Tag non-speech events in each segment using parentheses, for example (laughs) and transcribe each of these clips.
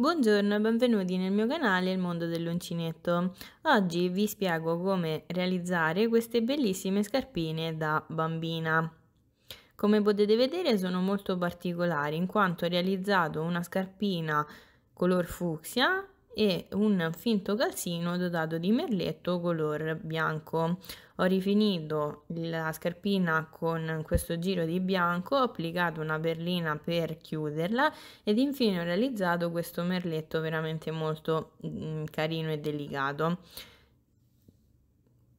Buongiorno e benvenuti nel mio canale Il Mondo dell'Uncinetto. Oggi vi spiego come realizzare queste bellissime scarpine da bambina. Come potete vedere sono molto particolari in quanto ho realizzato una scarpina color fucsia e un finto calzino dotato di merletto color bianco. Ho rifinito la scarpina con questo giro di bianco, ho applicato una perlina per chiuderla ed infine ho realizzato questo merletto veramente molto mm, carino e delicato.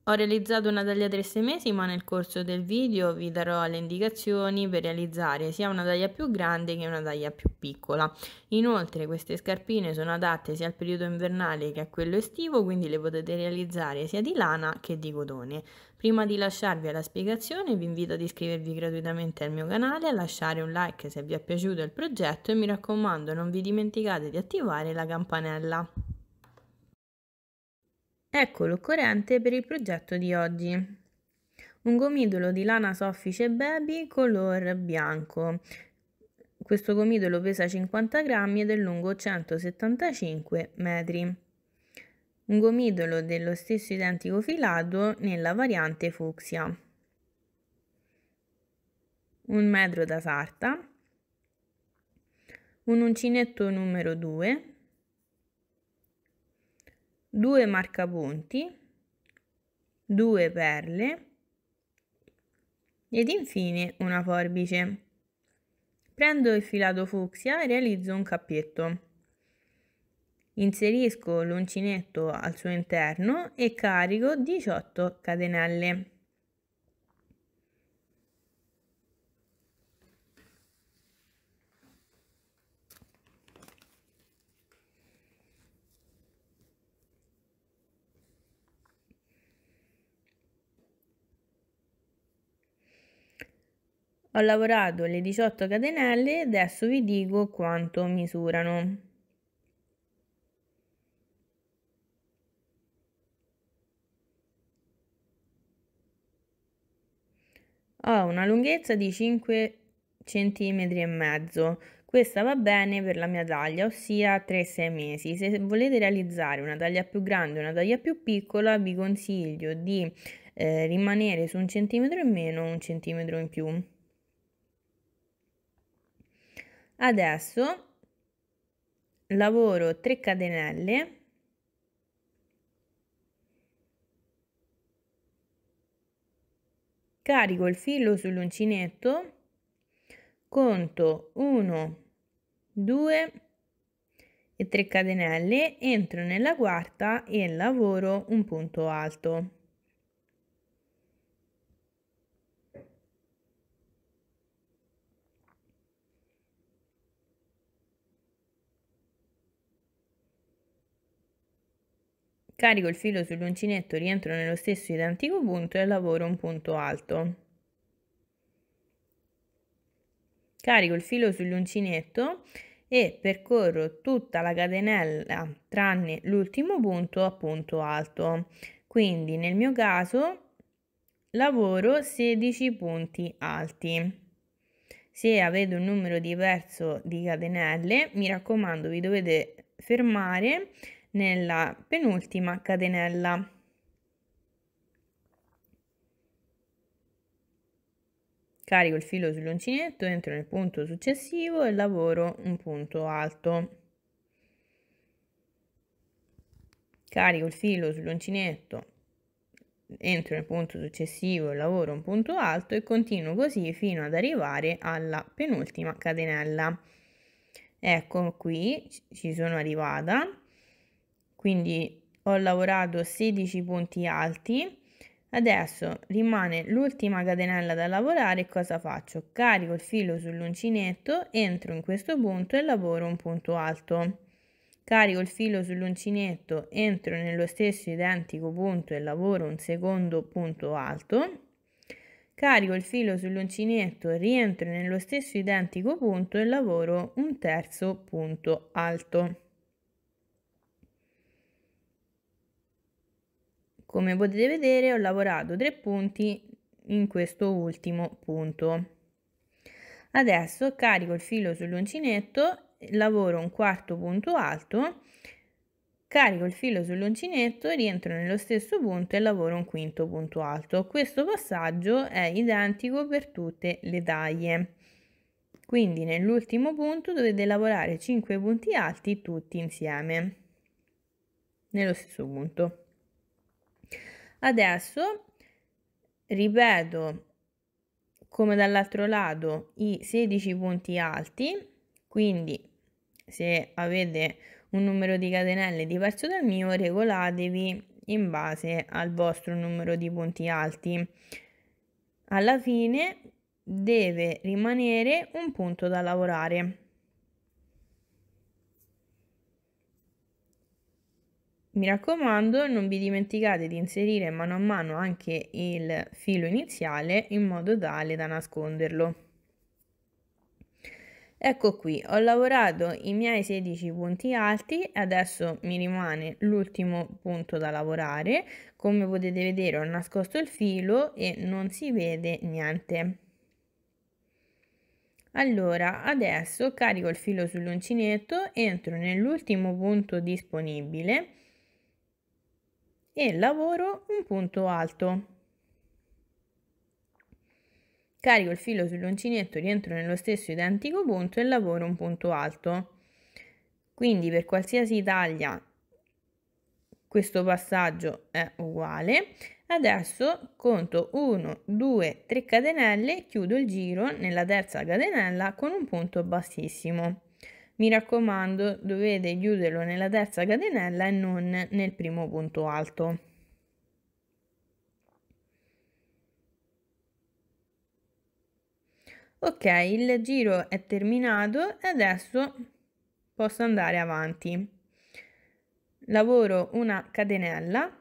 Ho realizzato una taglia 3 6 ma nel corso del video vi darò le indicazioni per realizzare sia una taglia più grande che una taglia più piccola. Inoltre queste scarpine sono adatte sia al periodo invernale che a quello estivo, quindi le potete realizzare sia di lana che di cotone. Prima di lasciarvi alla spiegazione vi invito ad iscrivervi gratuitamente al mio canale, a lasciare un like se vi è piaciuto il progetto e mi raccomando non vi dimenticate di attivare la campanella. Ecco l'occorrente per il progetto di oggi. Un gomitolo di lana soffice baby color bianco. Questo gomitolo pesa 50 grammi ed è lungo 175 metri. Un gomitolo dello stesso identico filato nella variante fucsia. Un metro da sarta. Un uncinetto numero 2 2 marcapunti, 2 perle ed infine una forbice. Prendo il filato fucsia e realizzo un cappietto. Inserisco l'uncinetto al suo interno e carico 18 catenelle. Ho lavorato le 18 catenelle e adesso vi dico quanto misurano. Ho una lunghezza di 5 cm e mezzo. Questa va bene per la mia taglia, ossia 3-6 mesi. Se volete realizzare una taglia più grande o una taglia più piccola, vi consiglio di eh, rimanere su un centimetro in meno o un centimetro in più. adesso lavoro 3 catenelle carico il filo sull'uncinetto conto 1 2 e 3 catenelle entro nella quarta e lavoro un punto alto Carico il filo sull'uncinetto, rientro nello stesso identico punto e lavoro un punto alto. Carico il filo sull'uncinetto e percorro tutta la catenella tranne l'ultimo punto a punto alto. Quindi nel mio caso lavoro 16 punti alti. Se avete un numero diverso di catenelle, mi raccomando, vi dovete fermare nella penultima catenella. Carico il filo sull'uncinetto, entro nel punto successivo e lavoro un punto alto. Carico il filo sull'uncinetto, entro nel punto successivo e lavoro un punto alto e continuo così fino ad arrivare alla penultima catenella. Ecco qui, ci sono arrivata quindi ho lavorato 16 punti alti adesso rimane l'ultima catenella da lavorare cosa faccio carico il filo sull'uncinetto entro in questo punto e lavoro un punto alto carico il filo sull'uncinetto entro nello stesso identico punto e lavoro un secondo punto alto carico il filo sull'uncinetto, rientro nello stesso identico punto e lavoro un terzo punto alto. Come potete vedere ho lavorato tre punti in questo ultimo punto. Adesso carico il filo sull'uncinetto, lavoro un quarto punto alto, carico il filo sull'uncinetto, rientro nello stesso punto e lavoro un quinto punto alto. Questo passaggio è identico per tutte le taglie. Quindi nell'ultimo punto dovete lavorare 5 punti alti tutti insieme nello stesso punto. Adesso ripeto come dall'altro lato i 16 punti alti, quindi se avete un numero di catenelle diverso dal mio regolatevi in base al vostro numero di punti alti. Alla fine deve rimanere un punto da lavorare. Mi raccomando, non vi dimenticate di inserire mano a mano anche il filo iniziale in modo tale da nasconderlo. Ecco qui, ho lavorato i miei 16 punti alti, adesso mi rimane l'ultimo punto da lavorare. Come potete vedere ho nascosto il filo e non si vede niente. Allora, adesso carico il filo sull'uncinetto, entro nell'ultimo punto disponibile e lavoro un punto alto. Carico il filo sull'uncinetto, rientro nello stesso identico punto e lavoro un punto alto. Quindi per qualsiasi taglia questo passaggio è uguale. Adesso conto 1, 2, 3 catenelle, chiudo il giro nella terza catenella con un punto bassissimo. Mi raccomando, dovete chiuderlo nella terza catenella e non nel primo punto alto. Ok, il giro è terminato e adesso posso andare avanti. Lavoro una catenella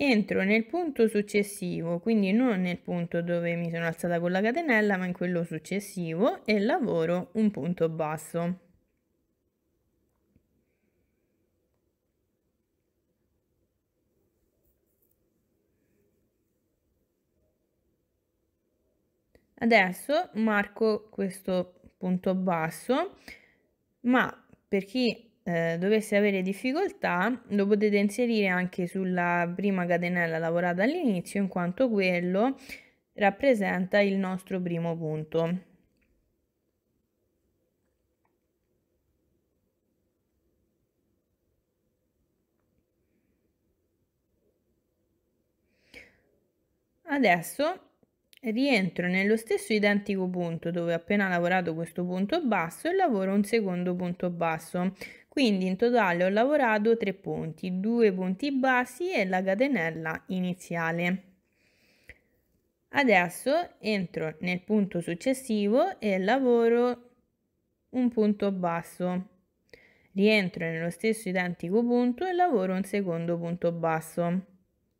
entro nel punto successivo, quindi non nel punto dove mi sono alzata con la catenella, ma in quello successivo e lavoro un punto basso. Adesso marco questo punto basso, ma per chi eh, doveste avere difficoltà lo potete inserire anche sulla prima catenella lavorata all'inizio in quanto quello rappresenta il nostro primo punto. Adesso rientro nello stesso identico punto dove ho appena lavorato questo punto basso e lavoro un secondo punto basso quindi in totale ho lavorato 3 punti, 2 punti bassi e la catenella iniziale. Adesso entro nel punto successivo e lavoro un punto basso. Rientro nello stesso identico punto e lavoro un secondo punto basso.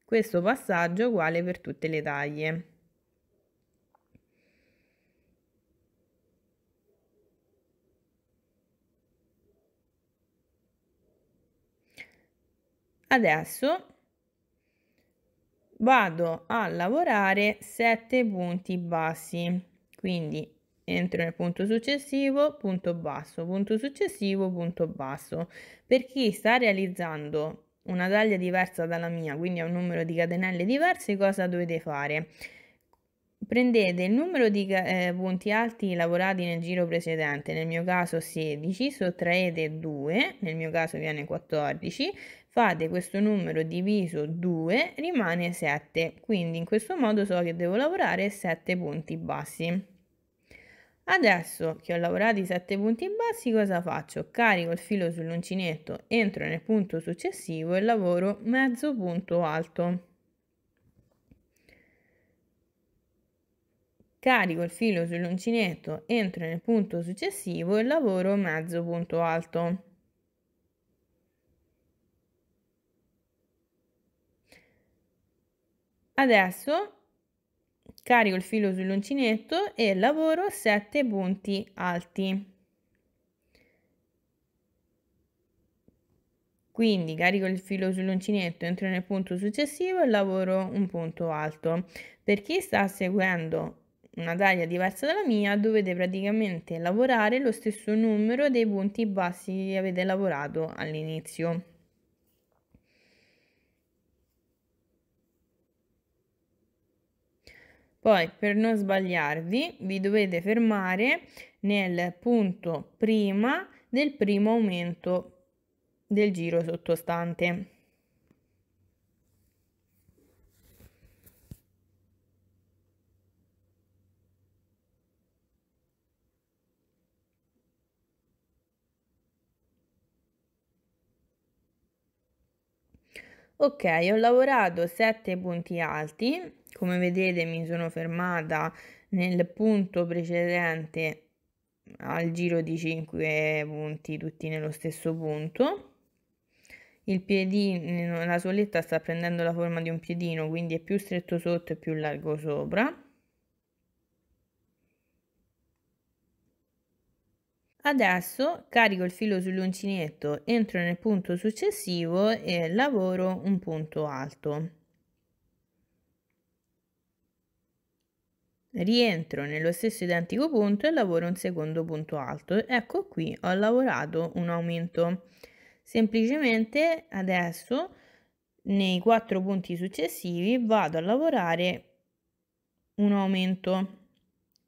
Questo passaggio è uguale per tutte le taglie. adesso vado a lavorare 7 punti bassi quindi entro nel punto successivo punto basso punto successivo punto basso per chi sta realizzando una taglia diversa dalla mia quindi a un numero di catenelle diverse cosa dovete fare prendete il numero di eh, punti alti lavorati nel giro precedente, nel mio caso 16, sottraete 2, nel mio caso viene 14, fate questo numero diviso 2, rimane 7, quindi in questo modo so che devo lavorare 7 punti bassi. Adesso che ho lavorato i 7 punti bassi, cosa faccio? Carico il filo sull'uncinetto, entro nel punto successivo e lavoro mezzo punto alto. Carico il filo sull'uncinetto, entro nel punto successivo e lavoro mezzo punto alto. Adesso carico il filo sull'uncinetto e lavoro 7 punti alti. Quindi carico il filo sull'uncinetto, entro nel punto successivo e lavoro un punto alto. Per chi sta seguendo una taglia diversa dalla mia, dovete praticamente lavorare lo stesso numero dei punti bassi che avete lavorato all'inizio. Poi per non sbagliarvi vi dovete fermare nel punto prima del primo aumento del giro sottostante. ok ho lavorato 7 punti alti come vedete mi sono fermata nel punto precedente al giro di 5 punti tutti nello stesso punto il piedino la soletta sta prendendo la forma di un piedino quindi è più stretto sotto e più largo sopra Adesso carico il filo sull'uncinetto, entro nel punto successivo e lavoro un punto alto. Rientro nello stesso identico punto e lavoro un secondo punto alto. Ecco qui ho lavorato un aumento. Semplicemente adesso nei quattro punti successivi vado a lavorare un aumento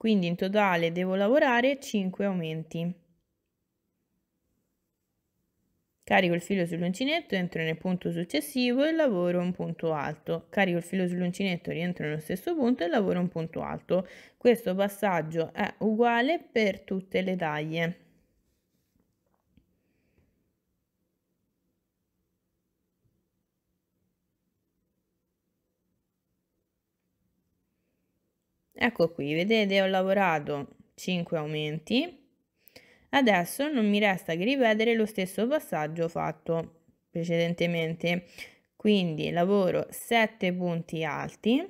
quindi in totale devo lavorare 5 aumenti. Carico il filo sull'uncinetto, entro nel punto successivo e lavoro un punto alto. Carico il filo sull'uncinetto, rientro nello stesso punto e lavoro un punto alto. Questo passaggio è uguale per tutte le taglie. Ecco qui, vedete ho lavorato 5 aumenti. Adesso non mi resta che ripetere lo stesso passaggio fatto precedentemente. Quindi lavoro 7 punti alti.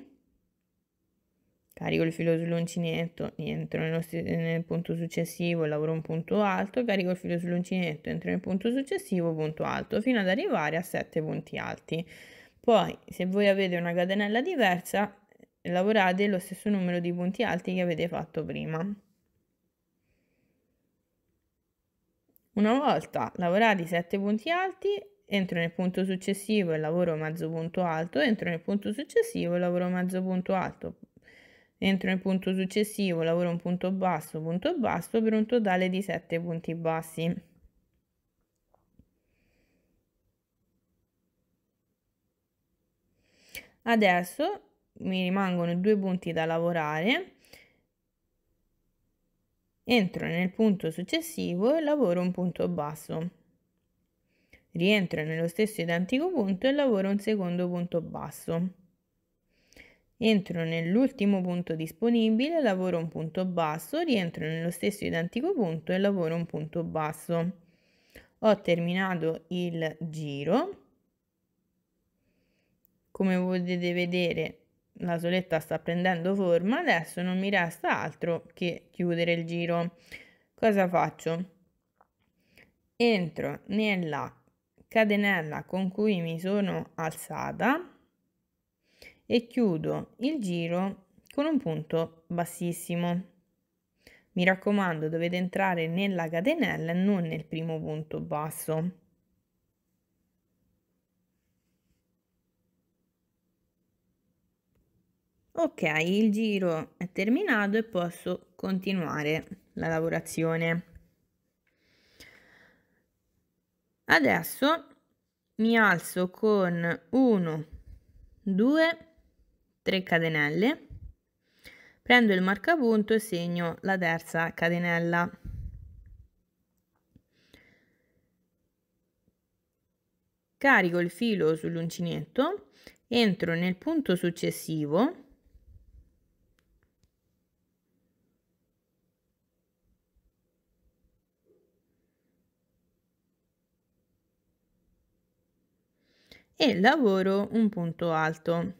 Carico il filo sull'uncinetto, entro nello, nel punto successivo, lavoro un punto alto, carico il filo sull'uncinetto, entro nel punto successivo, punto alto, fino ad arrivare a 7 punti alti. Poi, se voi avete una catenella diversa, lavorate lo stesso numero di punti alti che avete fatto prima. Una volta lavorati 7 punti alti, entro nel punto successivo e lavoro mezzo punto alto, entro nel punto successivo e lavoro mezzo punto alto, entro nel punto successivo, lavoro un punto basso, punto basso per un totale di 7 punti bassi. Adesso mi rimangono due punti da lavorare, entro nel punto successivo e lavoro un punto basso. Rientro nello stesso identico punto e lavoro un secondo punto basso. Entro nell'ultimo punto disponibile, lavoro un punto basso, rientro nello stesso identico punto e lavoro un punto basso. Ho terminato il giro. Come potete vedere la soletta sta prendendo forma, adesso non mi resta altro che chiudere il giro. Cosa faccio? Entro nella catenella con cui mi sono alzata e chiudo il giro con un punto bassissimo. Mi raccomando, dovete entrare nella catenella e non nel primo punto basso. ok il giro è terminato e posso continuare la lavorazione adesso mi alzo con 1 2 3 catenelle prendo il marcapunto e segno la terza catenella carico il filo sull'uncinetto entro nel punto successivo e lavoro un punto alto.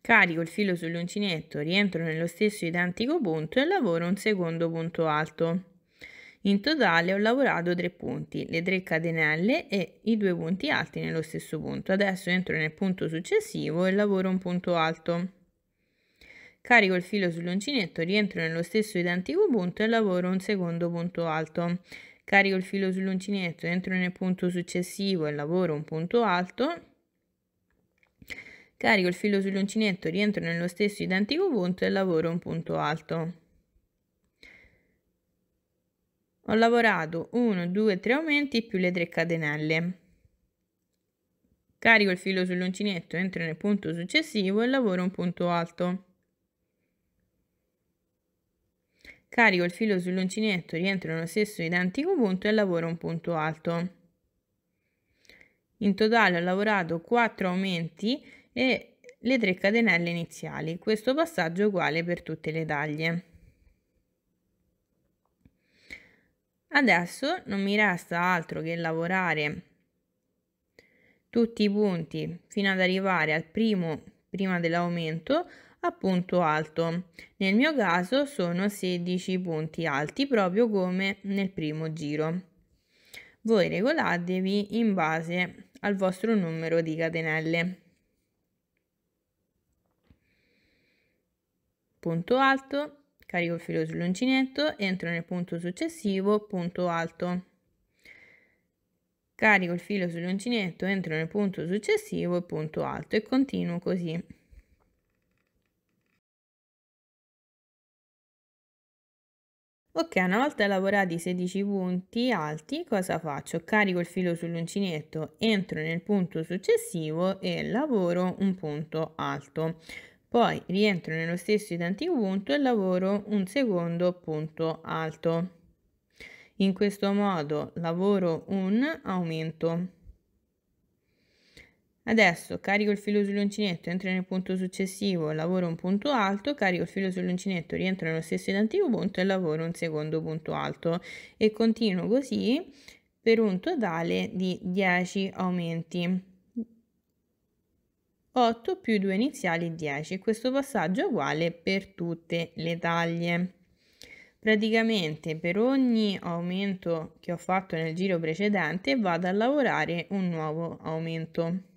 Carico il filo sull'uncinetto, rientro nello stesso identico punto e lavoro un secondo punto alto. In totale ho lavorato tre punti, le tre catenelle e i due punti alti nello stesso punto. Adesso entro nel punto successivo e lavoro un punto alto. Carico il filo sull'uncinetto, rientro nello stesso identico punto e lavoro un secondo punto alto. Carico il filo sull'uncinetto, entro nel punto successivo e lavoro un punto alto. Carico il filo sull'uncinetto, rientro nello stesso identico punto e lavoro un punto alto. Ho lavorato 1, 2, 3 aumenti più le 3 catenelle. Carico il filo sull'uncinetto, entro nel punto successivo e lavoro un punto alto. Carico il filo sull'uncinetto, rientro nello stesso identico punto e lavoro un punto alto. In totale ho lavorato 4 aumenti e le 3 catenelle iniziali. Questo passaggio è uguale per tutte le taglie. Adesso non mi resta altro che lavorare tutti i punti fino ad arrivare al primo prima dell'aumento a punto alto. Nel mio caso sono 16 punti alti proprio come nel primo giro. Voi regolatevi in base al vostro numero di catenelle. Punto alto, carico il filo sull'uncinetto, entro nel punto successivo, punto alto. Carico il filo sull'uncinetto, entro nel punto successivo e punto alto e continuo così. Ok, una volta lavorati i 16 punti alti, cosa faccio? Carico il filo sull'uncinetto, entro nel punto successivo e lavoro un punto alto. Poi rientro nello stesso identico punto e lavoro un secondo punto alto. In questo modo lavoro un aumento. Adesso carico il filo sull'uncinetto, entro nel punto successivo, lavoro un punto alto, carico il filo sull'uncinetto, rientro nello stesso identico punto e lavoro un secondo punto alto e continuo così per un totale di 10 aumenti. 8 più 2 iniziali 10. Questo passaggio è uguale per tutte le taglie. Praticamente per ogni aumento che ho fatto nel giro precedente vado a lavorare un nuovo aumento.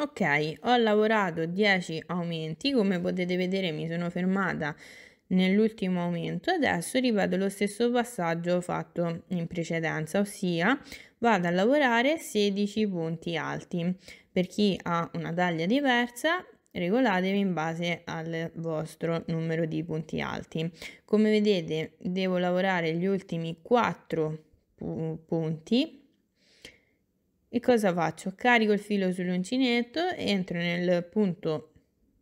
Ok, ho lavorato 10 aumenti, come potete vedere mi sono fermata nell'ultimo aumento, adesso ripeto lo stesso passaggio fatto in precedenza, ossia vado a lavorare 16 punti alti. Per chi ha una taglia diversa regolatevi in base al vostro numero di punti alti. Come vedete devo lavorare gli ultimi 4 punti e cosa faccio? Carico il filo sull'uncinetto, entro nel punto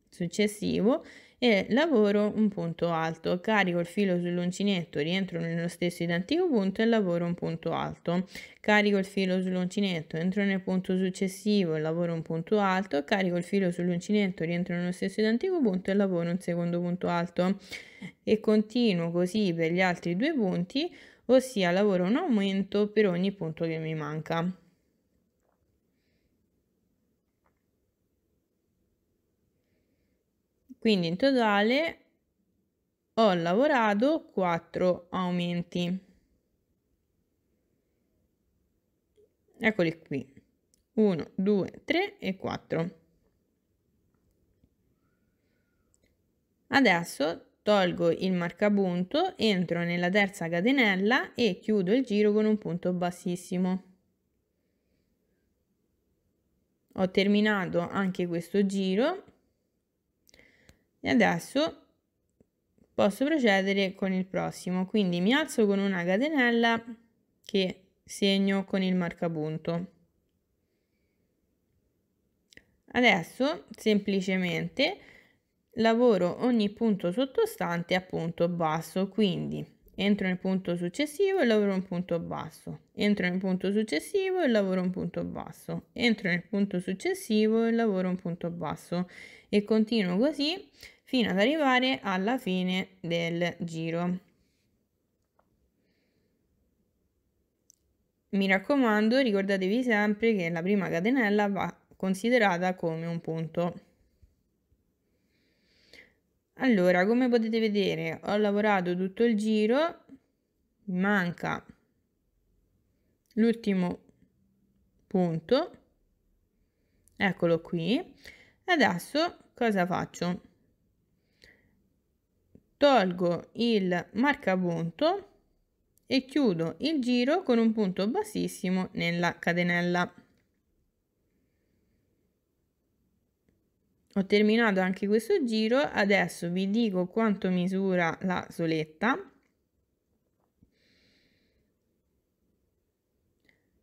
successivo e lavoro un punto alto, carico il filo sull'uncinetto, rientro nello stesso identico punto e lavoro un punto alto, carico il filo sull'uncinetto, entro nel punto successivo e lavoro un punto alto, carico il filo sull'uncinetto, rientro nello stesso identico punto e lavoro un secondo punto alto e continuo così per gli altri due punti, ossia lavoro un aumento per ogni punto che mi manca. Quindi in totale ho lavorato 4 aumenti. Eccoli qui. 1, 2, 3 e 4. Adesso tolgo il marcapunto, entro nella terza catenella e chiudo il giro con un punto bassissimo. Ho terminato anche questo giro e adesso posso procedere con il prossimo quindi mi alzo con una catenella che segno con il marcapunto adesso semplicemente lavoro ogni punto sottostante a punto basso quindi entro nel punto successivo e lavoro un punto basso, entro nel punto successivo e lavoro un punto basso, entro nel punto successivo e lavoro un punto basso e continuo così fino ad arrivare alla fine del giro. Mi raccomando, ricordatevi sempre che la prima catenella va considerata come un punto. Allora, come potete vedere, ho lavorato tutto il giro, manca l'ultimo punto, eccolo qui. Adesso cosa faccio? tolgo il marcapunto e chiudo il giro con un punto bassissimo nella catenella. Ho terminato anche questo giro, adesso vi dico quanto misura la soletta.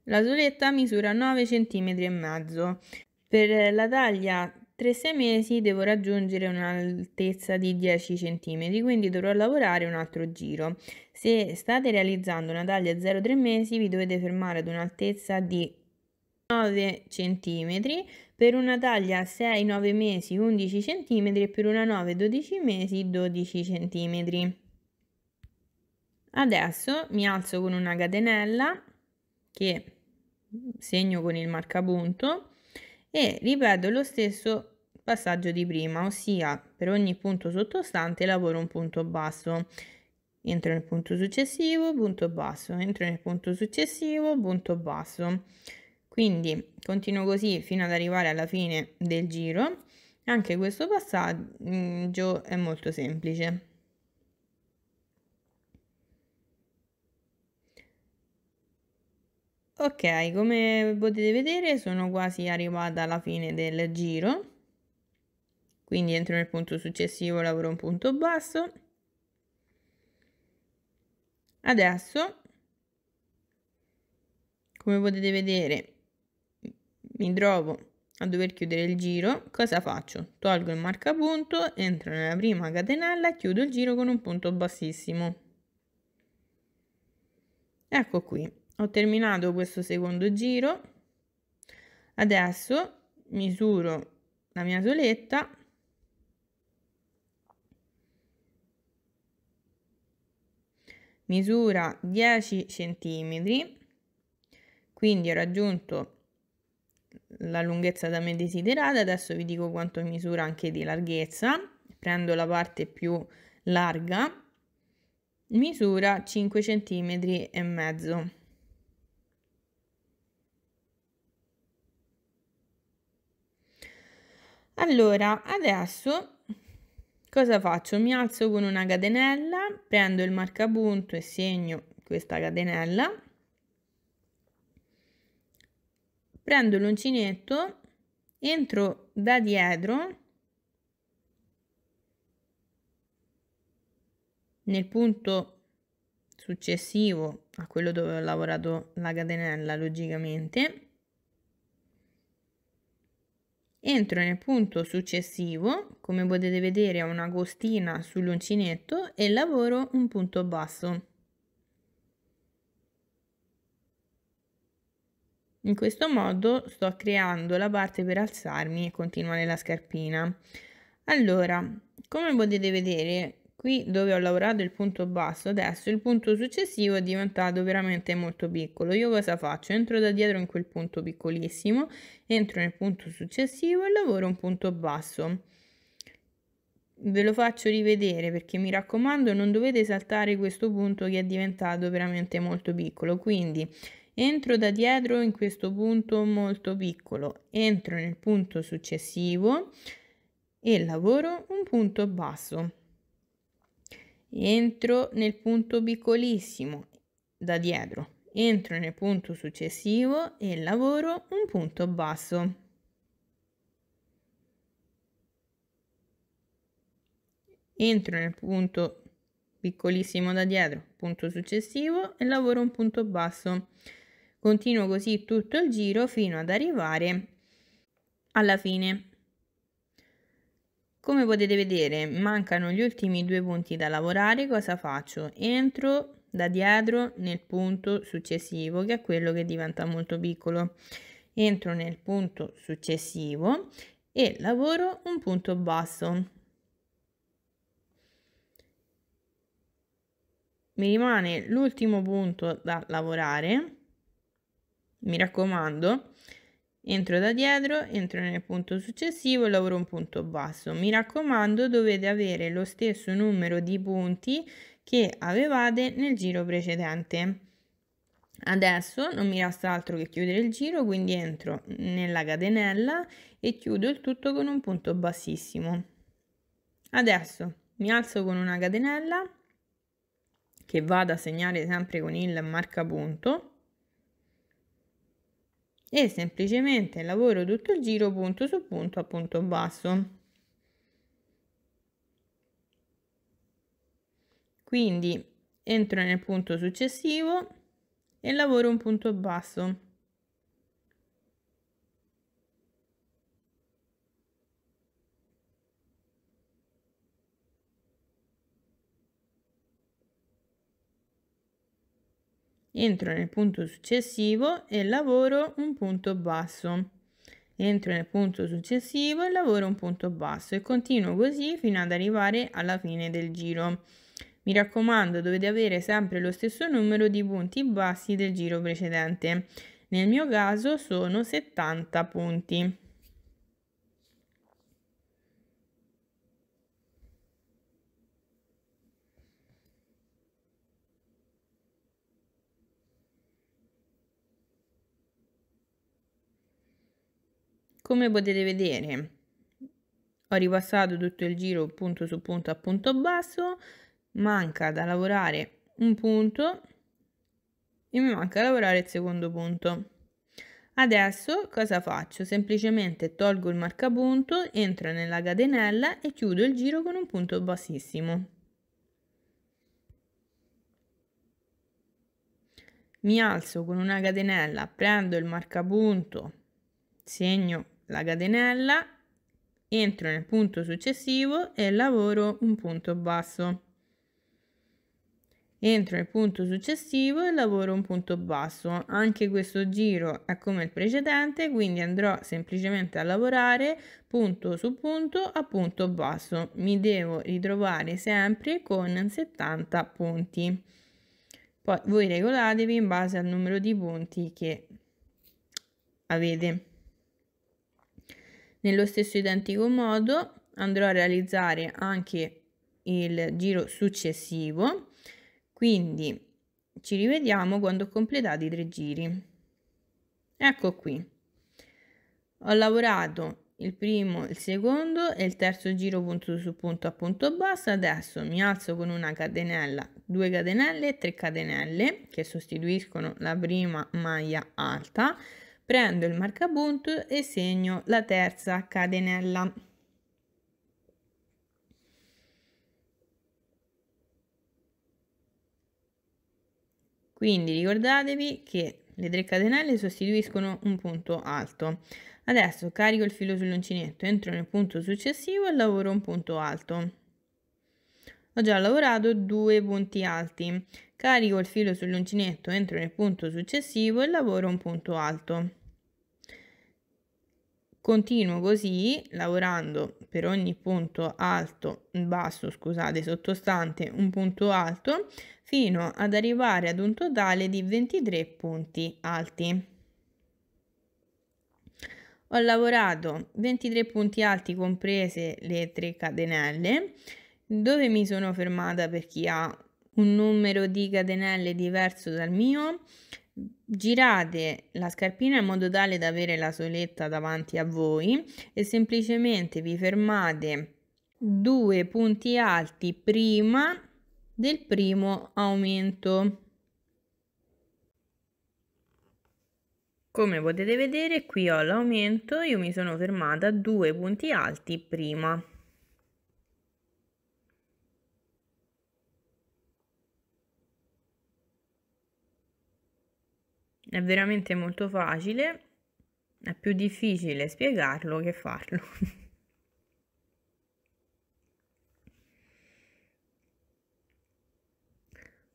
La soletta misura 9 cm e mezzo. Per la taglia tra sei mesi devo raggiungere un'altezza di 10 cm, quindi dovrò lavorare un altro giro. Se state realizzando una taglia 0,3 mesi, vi dovete fermare ad un'altezza di 9 cm, per una taglia 6-9 mesi 11 cm e per una 9-12 mesi 12 cm. Adesso mi alzo con una catenella che segno con il marcapunto e ripeto lo stesso passaggio di prima, ossia per ogni punto sottostante lavoro un punto basso. Entro nel punto successivo, punto basso, entro nel punto successivo, punto basso. Quindi continuo così fino ad arrivare alla fine del giro. Anche questo passaggio è molto semplice. Ok, come potete vedere sono quasi arrivata alla fine del giro, quindi entro nel punto successivo, lavoro un punto basso. Adesso, come potete vedere, mi trovo a dover chiudere il giro. Cosa faccio? Tolgo il marcapunto, entro nella prima catenella e chiudo il giro con un punto bassissimo. Ecco qui ho terminato questo secondo giro adesso misuro la mia soletta misura 10 centimetri quindi ho raggiunto la lunghezza da me desiderata adesso vi dico quanto misura anche di larghezza prendo la parte più larga misura 5 centimetri e mezzo Allora, adesso cosa faccio? Mi alzo con una catenella, prendo il marcapunto e segno questa catenella, prendo l'uncinetto, entro da dietro nel punto successivo a quello dove ho lavorato la catenella logicamente Entro nel punto successivo, come potete vedere ho una gostina sull'uncinetto e lavoro un punto basso. In questo modo sto creando la parte per alzarmi e continuare la scarpina. Allora, come potete vedere qui dove ho lavorato il punto basso adesso il punto successivo è diventato veramente molto piccolo io cosa faccio entro da dietro in quel punto piccolissimo entro nel punto successivo e lavoro un punto basso ve lo faccio rivedere perché mi raccomando non dovete saltare questo punto che è diventato veramente molto piccolo quindi entro da dietro in questo punto molto piccolo entro nel punto successivo e lavoro un punto basso entro nel punto piccolissimo da dietro, entro nel punto successivo e lavoro un punto basso. Entro nel punto piccolissimo da dietro, punto successivo e lavoro un punto basso. Continuo così tutto il giro fino ad arrivare alla fine. Come potete vedere mancano gli ultimi due punti da lavorare, cosa faccio? Entro da dietro nel punto successivo che è quello che diventa molto piccolo. Entro nel punto successivo e lavoro un punto basso. Mi rimane l'ultimo punto da lavorare, mi raccomando Entro da dietro, entro nel punto successivo e lavoro un punto basso. Mi raccomando dovete avere lo stesso numero di punti che avevate nel giro precedente. Adesso non mi resta altro che chiudere il giro, quindi entro nella catenella e chiudo il tutto con un punto bassissimo. Adesso mi alzo con una catenella che vado a segnare sempre con il marcapunto e semplicemente lavoro tutto il giro punto su punto a punto basso. Quindi entro nel punto successivo e lavoro un punto basso. entro nel punto successivo e lavoro un punto basso entro nel punto successivo e lavoro un punto basso e continuo così fino ad arrivare alla fine del giro mi raccomando dovete avere sempre lo stesso numero di punti bassi del giro precedente nel mio caso sono 70 punti come potete vedere ho ripassato tutto il giro punto su punto a punto basso manca da lavorare un punto e mi manca lavorare il secondo punto adesso cosa faccio semplicemente tolgo il marcapunto entro nella catenella e chiudo il giro con un punto bassissimo mi alzo con una catenella prendo il marcapunto segno la catenella, entro nel punto successivo e lavoro un punto basso. Entro nel punto successivo e lavoro un punto basso. Anche questo giro è come il precedente, quindi andrò semplicemente a lavorare punto su punto a punto basso. Mi devo ritrovare sempre con 70 punti. Poi voi regolatevi in base al numero di punti che avete. Nello stesso identico modo andrò a realizzare anche il giro successivo, quindi ci rivediamo quando ho completato i tre giri. Ecco qui. Ho lavorato il primo, il secondo e il terzo giro punto su punto a punto basso. Adesso mi alzo con una catenella, due catenelle e tre catenelle che sostituiscono la prima maglia alta prendo il marcapunto e segno la terza catenella. Quindi ricordatevi che le 3 catenelle sostituiscono un punto alto. Adesso carico il filo sull'uncinetto, entro nel punto successivo e lavoro un punto alto. Ho già lavorato due punti alti, Carico il filo sull'uncinetto, entro nel punto successivo e lavoro un punto alto. Continuo così, lavorando per ogni punto alto, basso, scusate, sottostante, un punto alto, fino ad arrivare ad un totale di 23 punti alti. Ho lavorato 23 punti alti comprese le 3 catenelle, dove mi sono fermata per chi ha un numero di catenelle diverso dal mio, girate la scarpina in modo tale da avere la soletta davanti a voi e semplicemente vi fermate due punti alti prima del primo aumento. Come potete vedere qui ho l'aumento, io mi sono fermata due punti alti prima. È veramente molto facile, è più difficile spiegarlo che farlo.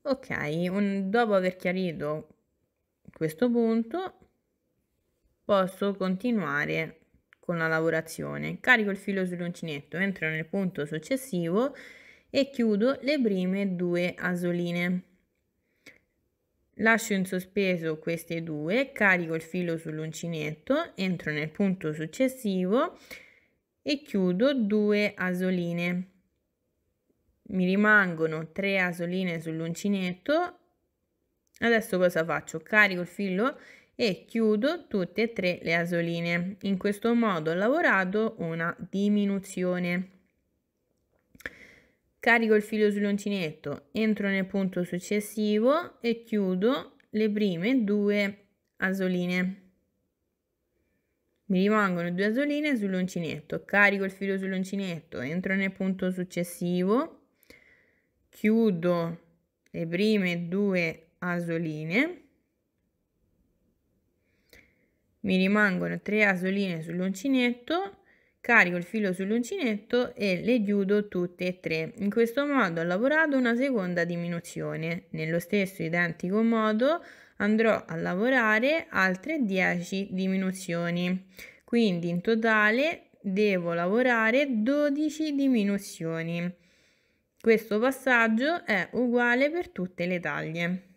(laughs) ok, un, dopo aver chiarito questo punto posso continuare con la lavorazione. Carico il filo sull'uncinetto, entro nel punto successivo e chiudo le prime due asoline. Lascio in sospeso queste due, carico il filo sull'uncinetto, entro nel punto successivo e chiudo due asoline. Mi rimangono tre asoline sull'uncinetto. Adesso cosa faccio? Carico il filo e chiudo tutte e tre le asoline. In questo modo ho lavorato una diminuzione carico il filo sull'uncinetto, entro nel punto successivo e chiudo le prime due asoline. Mi rimangono due asoline sull'uncinetto, carico il filo sull'uncinetto, entro nel punto successivo, chiudo le prime due asoline, mi rimangono tre asoline sull'uncinetto, carico il filo sull'uncinetto e le chiudo tutte e tre. In questo modo ho lavorato una seconda diminuzione. Nello stesso identico modo andrò a lavorare altre 10 diminuzioni. Quindi in totale devo lavorare 12 diminuzioni. Questo passaggio è uguale per tutte le taglie.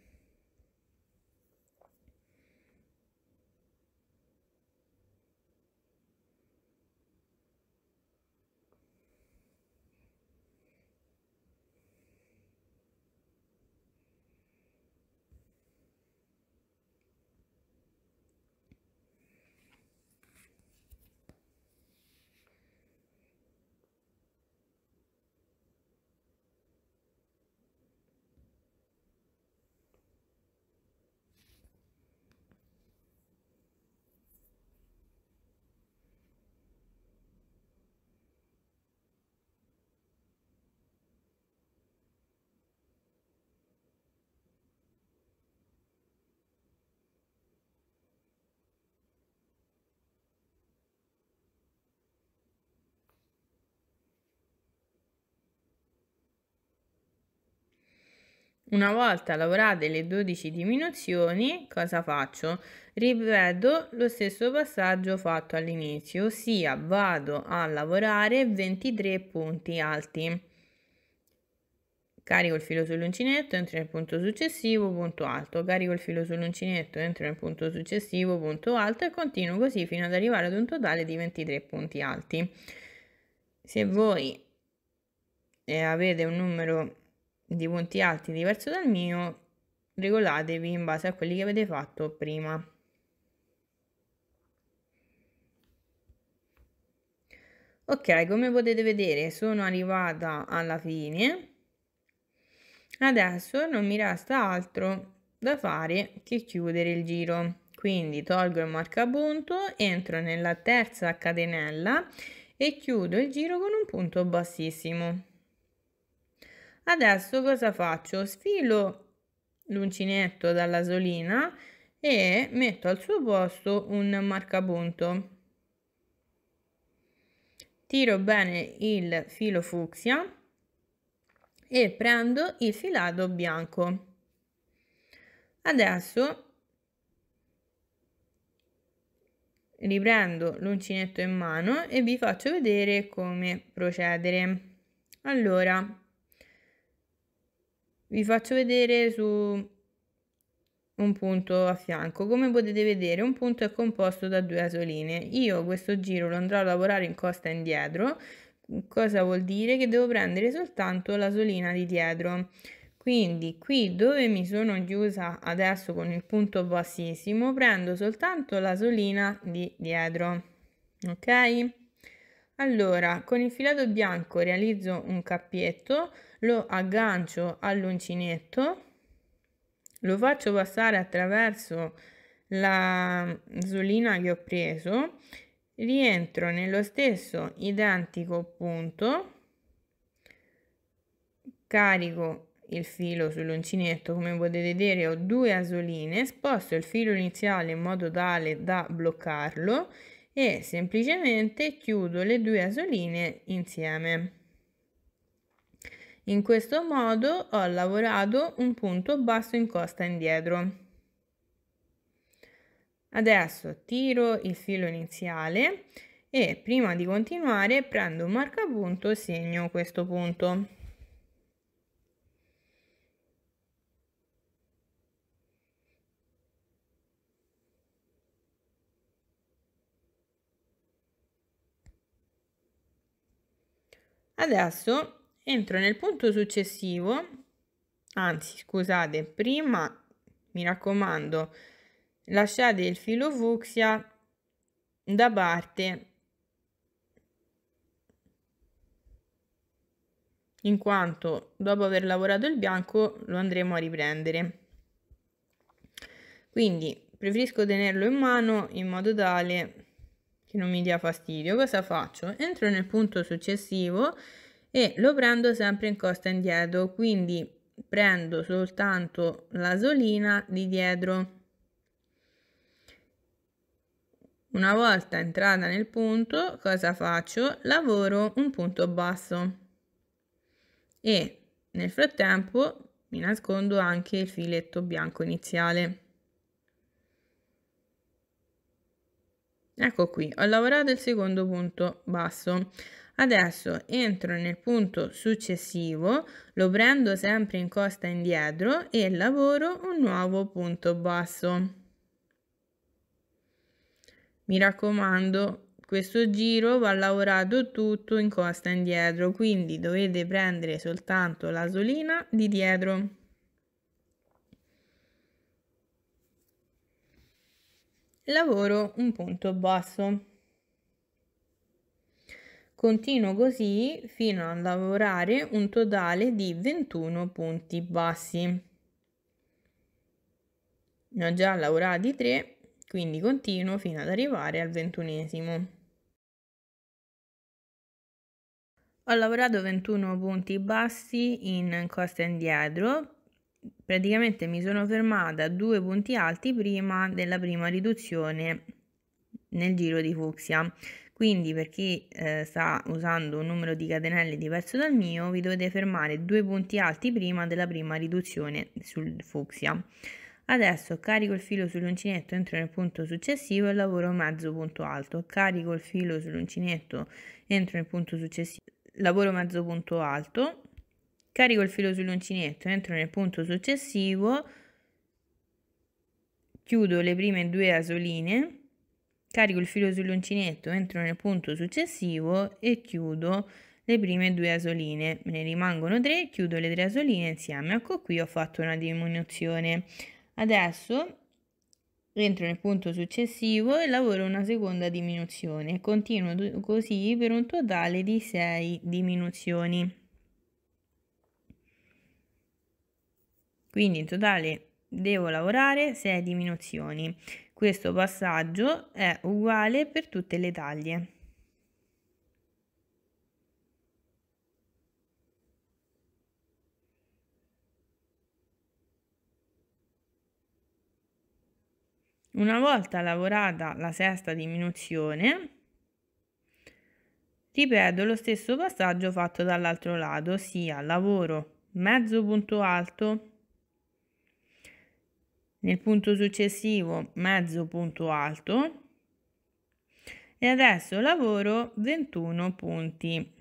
Una volta lavorate le 12 diminuzioni, cosa faccio? Ripeto lo stesso passaggio fatto all'inizio, ossia vado a lavorare 23 punti alti. Carico il filo sull'uncinetto, entro nel punto successivo, punto alto. Carico il filo sull'uncinetto, entro nel punto successivo, punto alto e continuo così fino ad arrivare ad un totale di 23 punti alti. Se voi eh, avete un numero di punti alti diverso dal mio, regolatevi in base a quelli che avete fatto prima. Ok, come potete vedere sono arrivata alla fine. Adesso non mi resta altro da fare che chiudere il giro. Quindi tolgo il marcapunto, entro nella terza catenella e chiudo il giro con un punto bassissimo. Adesso cosa faccio? Sfilo l'uncinetto dalla solina e metto al suo posto un marcapunto. Tiro bene il filo fucsia e prendo il filato bianco. Adesso riprendo l'uncinetto in mano e vi faccio vedere come procedere. Allora, vi faccio vedere su un punto a fianco come potete vedere un punto è composto da due asoline io questo giro lo andrò a lavorare in costa indietro cosa vuol dire che devo prendere soltanto l'asolina di dietro quindi qui dove mi sono chiusa adesso con il punto bassissimo prendo soltanto l'asolina di dietro ok allora, con il filato bianco realizzo un cappietto, lo aggancio all'uncinetto, lo faccio passare attraverso la solina che ho preso, rientro nello stesso identico punto, carico il filo sull'uncinetto come potete vedere ho due asoline sposto il filo iniziale in modo tale da bloccarlo e semplicemente chiudo le due asoline insieme. In questo modo ho lavorato un punto basso in costa indietro. Adesso tiro il filo iniziale e prima di continuare prendo un marcapunto e segno questo punto. Adesso entro nel punto successivo, anzi scusate, prima mi raccomando lasciate il filo fucsia da parte in quanto dopo aver lavorato il bianco lo andremo a riprendere. Quindi preferisco tenerlo in mano in modo tale che non mi dia fastidio, cosa faccio? Entro nel punto successivo e lo prendo sempre in costa indietro, quindi prendo soltanto la solina di dietro. Una volta entrata nel punto, cosa faccio? Lavoro un punto basso e nel frattempo mi nascondo anche il filetto bianco iniziale. Ecco qui, ho lavorato il secondo punto basso. Adesso entro nel punto successivo, lo prendo sempre in costa indietro e lavoro un nuovo punto basso. Mi raccomando, questo giro va lavorato tutto in costa indietro, quindi dovete prendere soltanto l'asolina di dietro. lavoro un punto basso continuo così fino a lavorare un totale di 21 punti bassi ne ho già lavorati 3 quindi continuo fino ad arrivare al ventunesimo ho lavorato 21 punti bassi in costa indietro praticamente mi sono fermata a due punti alti prima della prima riduzione nel giro di fucsia quindi per chi eh, sta usando un numero di catenelle diverso dal mio vi dovete fermare due punti alti prima della prima riduzione sul fucsia adesso carico il filo sull'uncinetto entro nel punto successivo e lavoro mezzo punto alto carico il filo sull'uncinetto entro nel punto successivo lavoro mezzo punto alto carico il filo sull'uncinetto, entro nel punto successivo, chiudo le prime due asoline, carico il filo sull'uncinetto, entro nel punto successivo e chiudo le prime due asoline. Me ne rimangono tre, chiudo le tre asoline insieme. Ecco qui ho fatto una diminuzione. Adesso entro nel punto successivo e lavoro una seconda diminuzione. Continuo così per un totale di 6 diminuzioni. quindi in totale devo lavorare 6 diminuzioni questo passaggio è uguale per tutte le taglie Una volta lavorata la sesta diminuzione, ripeto lo stesso passaggio fatto dall'altro lato, ossia lavoro mezzo punto alto nel punto successivo mezzo punto alto e adesso lavoro 21 punti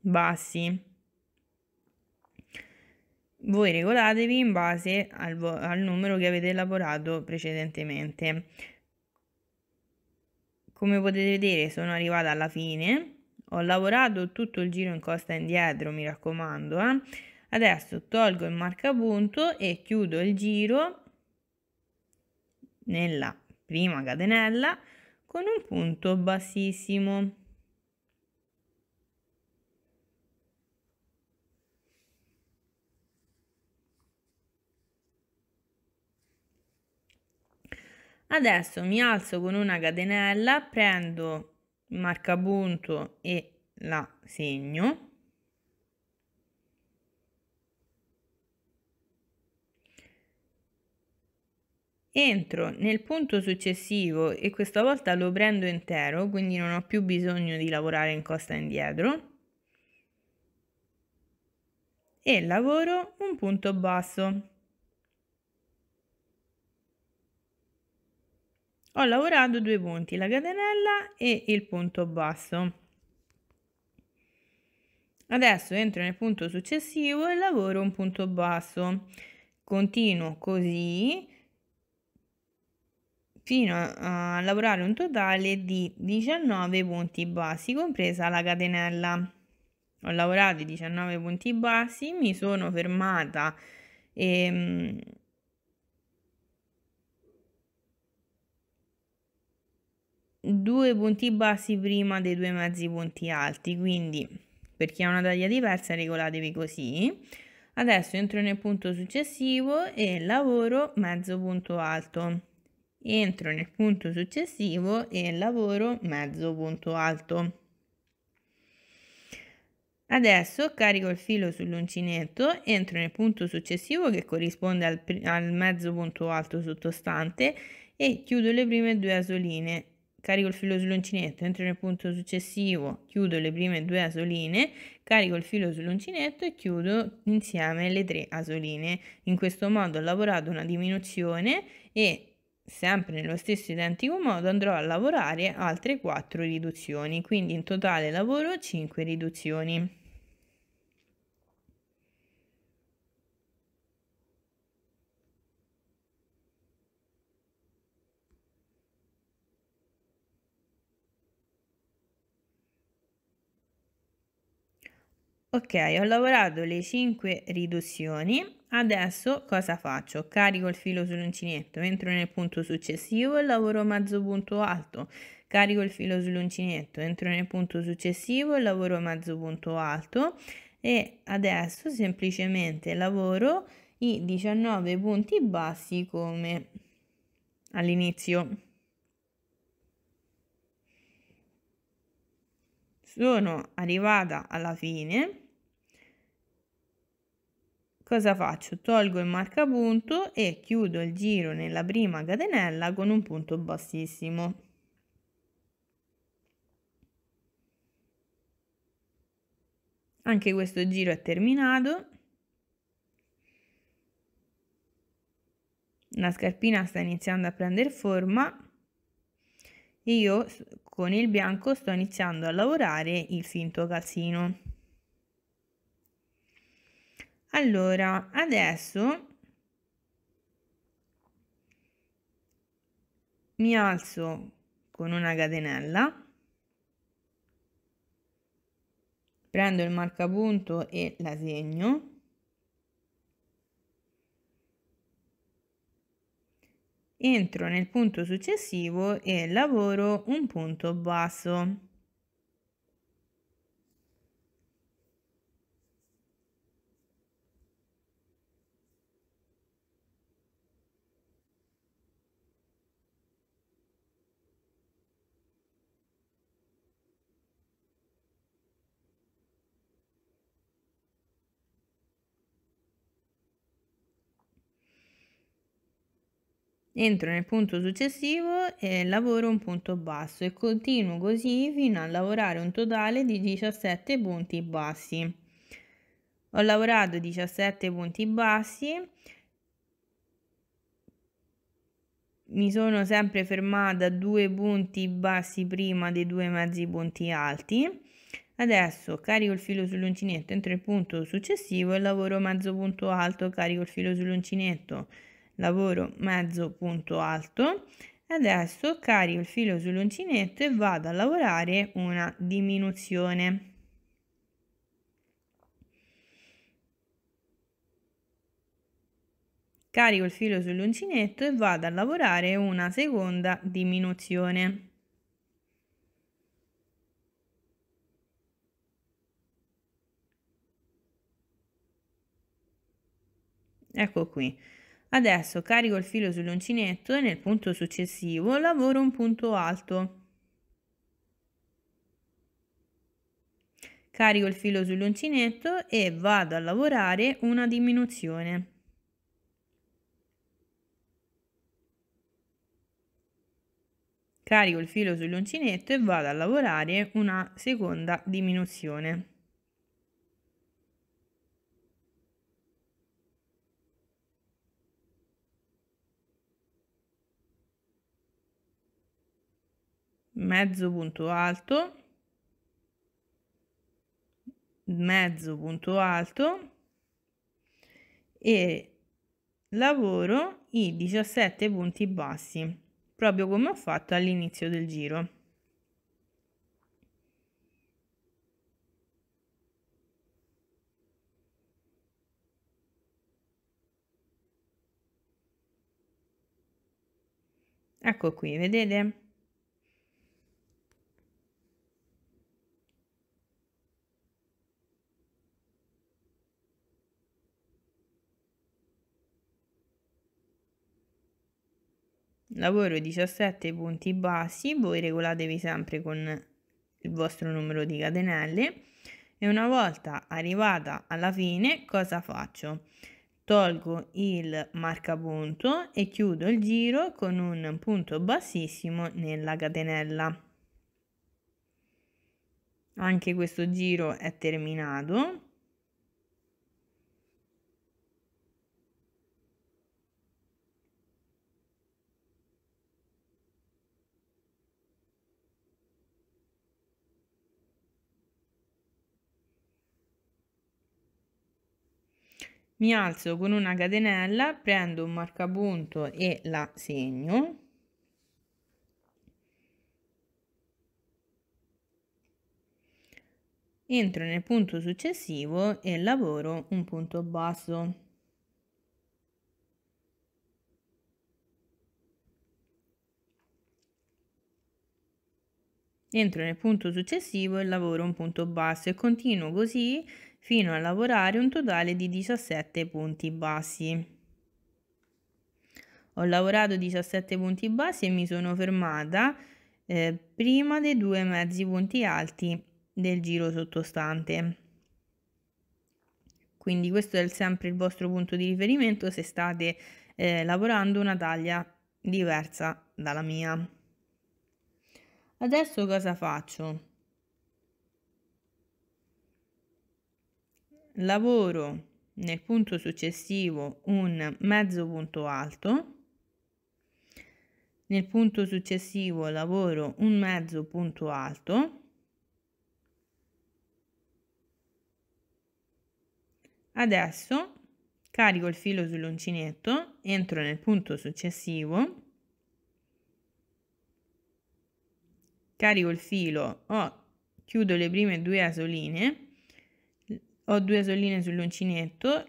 bassi. Voi regolatevi in base al, al numero che avete lavorato precedentemente. Come potete vedere sono arrivata alla fine, ho lavorato tutto il giro in costa indietro, mi raccomando. Eh? Adesso tolgo il marcapunto e chiudo il giro nella prima catenella con un punto bassissimo. Adesso mi alzo con una catenella, prendo il marcapunto e la segno. entro nel punto successivo e questa volta lo prendo intero, quindi non ho più bisogno di lavorare in costa indietro e lavoro un punto basso. Ho lavorato due punti, la catenella e il punto basso. Adesso entro nel punto successivo e lavoro un punto basso. Continuo così fino a lavorare un totale di 19 punti bassi, compresa la catenella. Ho lavorato i 19 punti bassi, mi sono fermata e... Ehm, due punti bassi prima dei due mezzi punti alti, quindi per chi ha una taglia diversa regolatevi così. Adesso entro nel punto successivo e lavoro mezzo punto alto entro nel punto successivo e lavoro mezzo punto alto. Adesso carico il filo sull'uncinetto, entro nel punto successivo che corrisponde al, al, mezzo punto alto sottostante e chiudo le prime due asoline. Carico il filo sull'uncinetto, entro nel punto successivo, chiudo le prime due asoline, carico il filo sull'uncinetto e chiudo insieme le tre asoline. In questo modo ho lavorato una diminuzione e sempre nello stesso identico modo andrò a lavorare altre 4 riduzioni quindi in totale lavoro 5 riduzioni ok ho lavorato le 5 riduzioni Adesso cosa faccio? Carico il filo sull'uncinetto, entro nel punto successivo e lavoro mezzo punto alto. Carico il filo sull'uncinetto, entro nel punto successivo e lavoro mezzo punto alto e adesso semplicemente lavoro i 19 punti bassi come all'inizio. Sono arrivata alla fine cosa faccio? Tolgo il marca punto e chiudo il giro nella prima catenella con un punto bassissimo. Anche questo giro è terminato. La scarpina sta iniziando a prendere forma e io con il bianco sto iniziando a lavorare il finto calzino. Allora, adesso mi alzo con una catenella, prendo il marcapunto e la segno. Entro nel punto successivo e lavoro un punto basso. entro nel punto successivo e lavoro un punto basso e continuo così fino a lavorare un totale di 17 punti bassi ho lavorato 17 punti bassi mi sono sempre fermata a due punti bassi prima dei due mezzi punti alti adesso carico il filo sull'uncinetto entro il punto successivo e lavoro mezzo punto alto carico il filo sull'uncinetto lavoro mezzo punto alto adesso carico il filo sull'uncinetto e vado a lavorare una diminuzione carico il filo sull'uncinetto e vado a lavorare una seconda diminuzione ecco qui Adesso carico il filo sull'uncinetto e nel punto successivo lavoro un punto alto. Carico il filo sull'uncinetto e vado a lavorare una diminuzione. Carico il filo sull'uncinetto e vado a lavorare una seconda diminuzione. mezzo punto alto mezzo punto alto e lavoro i 17 punti bassi proprio come ho fatto all'inizio del giro ecco qui vedete lavoro 17 punti bassi, voi regolatevi sempre con il vostro numero di catenelle e una volta arrivata alla fine cosa faccio? Tolgo il marcapunto e chiudo il giro con un punto bassissimo nella catenella. Anche questo giro è terminato mi alzo con una catenella, prendo un marcapunto e la segno. Entro nel punto successivo e lavoro un punto basso. Entro nel punto successivo e lavoro un punto basso e continuo così fino a lavorare un totale di 17 punti bassi. Ho lavorato 17 punti bassi e mi sono fermata eh, prima dei due mezzi punti alti del giro sottostante. Quindi questo è sempre il vostro punto di riferimento se state eh, lavorando una taglia diversa dalla mia. Adesso cosa faccio? lavoro nel punto successivo un mezzo punto alto, nel punto successivo lavoro un mezzo punto alto, adesso carico il filo sull'uncinetto, entro nel punto successivo, carico il filo, ho, oh, chiudo le prime due asoline, ho due soline sull'uncinetto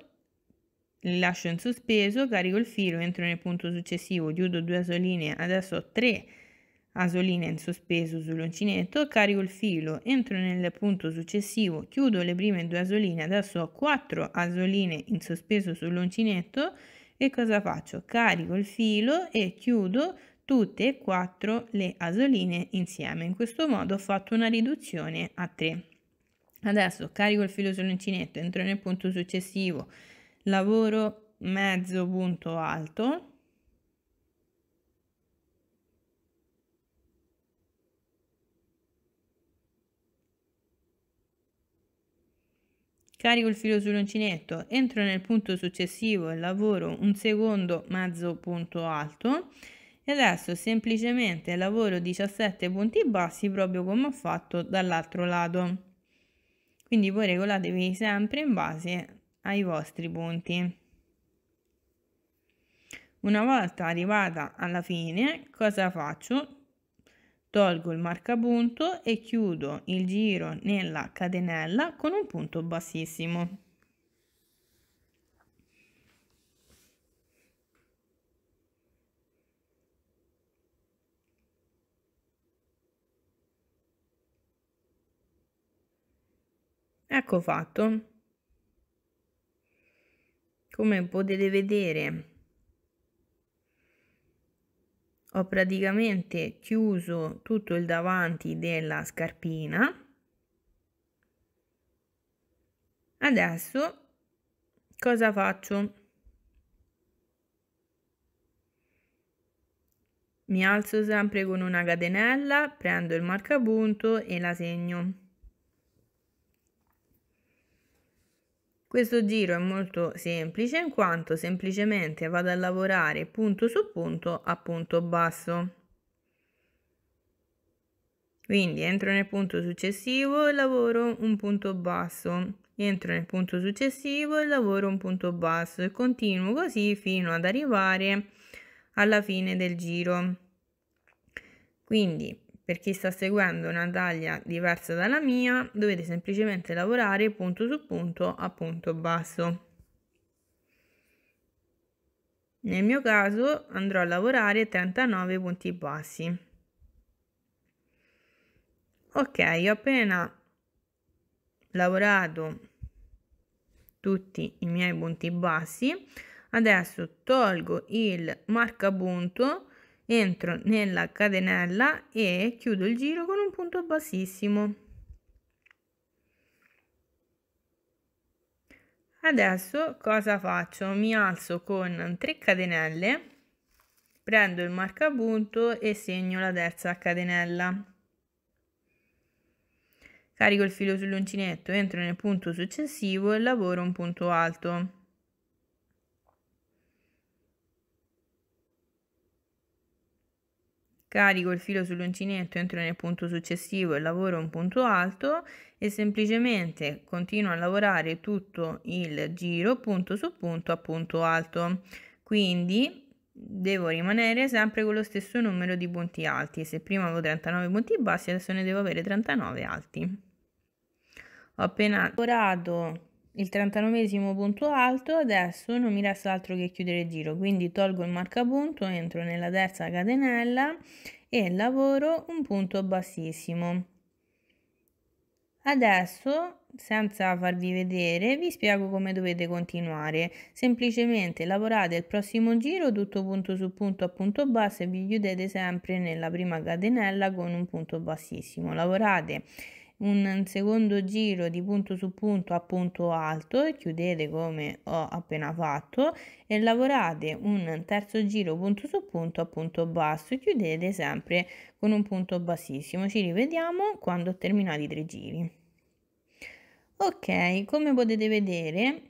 le lascio in sospeso carico il filo entro nel punto successivo chiudo due asoline adesso ho tre asoline in sospeso sull'uncinetto carico il filo entro nel punto successivo chiudo le prime due asoline adesso ho quattro asoline in sospeso sull'uncinetto e cosa faccio carico il filo e chiudo tutte e quattro le asoline insieme in questo modo ho fatto una riduzione a 3 Adesso carico il filo sull'uncinetto, entro nel punto successivo, lavoro mezzo punto alto, carico il filo sull'uncinetto, entro nel punto successivo e lavoro un secondo mezzo punto alto e adesso semplicemente lavoro 17 punti bassi proprio come ho fatto dall'altro lato. Quindi voi regolatevi sempre in base ai vostri punti. Una volta arrivata alla fine, cosa faccio? Tolgo il marcapunto e chiudo il giro nella catenella con un punto bassissimo. Ecco fatto. Come potete vedere ho praticamente chiuso tutto il davanti della scarpina. Adesso cosa faccio? Mi alzo sempre con una catenella, prendo il marcapunto e la segno. Questo giro è molto semplice in quanto semplicemente vado a lavorare punto su punto a punto basso. Quindi entro nel punto successivo e lavoro un punto basso, entro nel punto successivo e lavoro un punto basso e continuo così fino ad arrivare alla fine del giro. Quindi per chi sta seguendo una taglia diversa dalla mia, dovete semplicemente lavorare punto su punto a punto basso. Nel mio caso andrò a lavorare 39 punti bassi. Ok, ho appena lavorato tutti i miei punti bassi. Adesso tolgo il marcapunto entro nella catenella e chiudo il giro con un punto bassissimo adesso cosa faccio mi alzo con 3 catenelle prendo il marcapunto e segno la terza catenella carico il filo sull'uncinetto entro nel punto successivo e lavoro un punto alto Carico il filo sull'uncinetto, entro nel punto successivo e lavoro un punto alto e semplicemente continuo a lavorare tutto il giro punto su punto a punto alto. Quindi devo rimanere sempre con lo stesso numero di punti alti. Se prima avevo 39 punti bassi, adesso ne devo avere 39 alti. Ho appena lavorato il 39 esimo punto alto, adesso non mi resta altro che chiudere il giro, quindi tolgo il marcapunto, entro nella terza catenella e lavoro un punto bassissimo. Adesso, senza farvi vedere, vi spiego come dovete continuare. Semplicemente lavorate il prossimo giro tutto punto su punto a punto basso e vi chiudete sempre nella prima catenella con un punto bassissimo. Lavorate un secondo giro di punto su punto a punto alto e chiudete come ho appena fatto e lavorate un terzo giro punto su punto a punto basso e chiudete sempre con un punto bassissimo ci rivediamo quando ho terminato i tre giri ok come potete vedere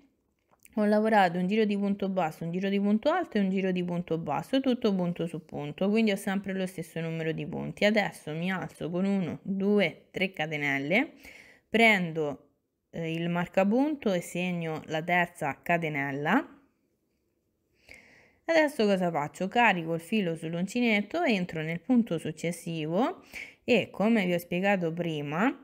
ho lavorato un giro di punto basso, un giro di punto alto e un giro di punto basso, tutto punto su punto, quindi ho sempre lo stesso numero di punti. Adesso mi alzo con 1, 2, 3 catenelle, prendo eh, il marcapunto e segno la terza catenella. Adesso cosa faccio? Carico il filo sull'uncinetto, entro nel punto successivo e come vi ho spiegato prima,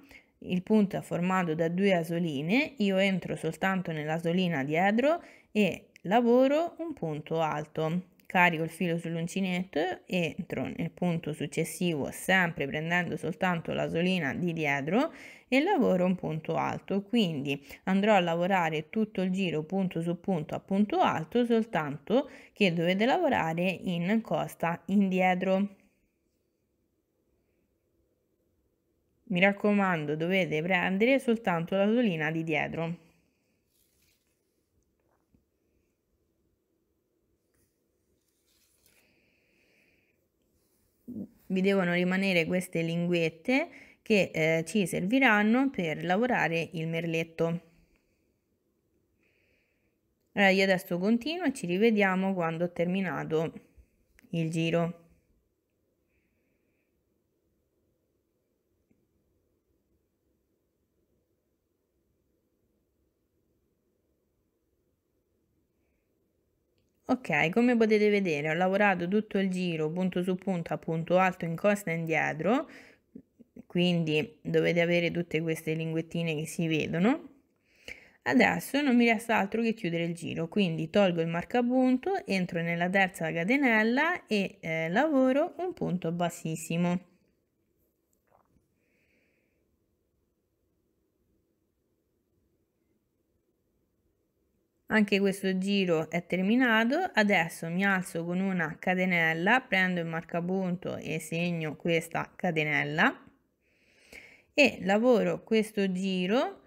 il punto è formato da due asoline, io entro soltanto nell'asolina dietro e lavoro un punto alto. Carico il filo sull'uncinetto, entro nel punto successivo sempre prendendo soltanto l'asolina di dietro e lavoro un punto alto. Quindi andrò a lavorare tutto il giro punto su punto a punto alto soltanto che dovete lavorare in costa indietro. Mi raccomando, dovete prendere soltanto la solina di dietro. Vi devono rimanere queste linguette che eh, ci serviranno per lavorare il merletto. Allora io adesso continuo e ci rivediamo quando ho terminato il giro. Ok, come potete vedere ho lavorato tutto il giro punto su punto a punto alto in costa indietro, quindi dovete avere tutte queste linguettine che si vedono. Adesso non mi resta altro che chiudere il giro, quindi tolgo il marcapunto, entro nella terza catenella e eh, lavoro un punto bassissimo. Anche questo giro è terminato, adesso mi alzo con una catenella, prendo il marcapunto e segno questa catenella e lavoro questo giro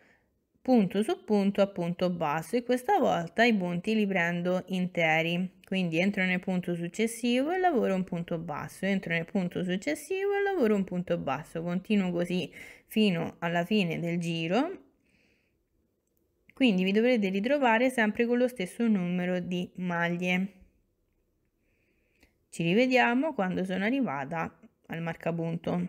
punto su punto a punto basso e questa volta i punti li prendo interi, quindi entro nel punto successivo e lavoro un punto basso, entro nel punto successivo e lavoro un punto basso, continuo così fino alla fine del giro quindi vi dovrete ritrovare sempre con lo stesso numero di maglie ci rivediamo quando sono arrivata al marcapunto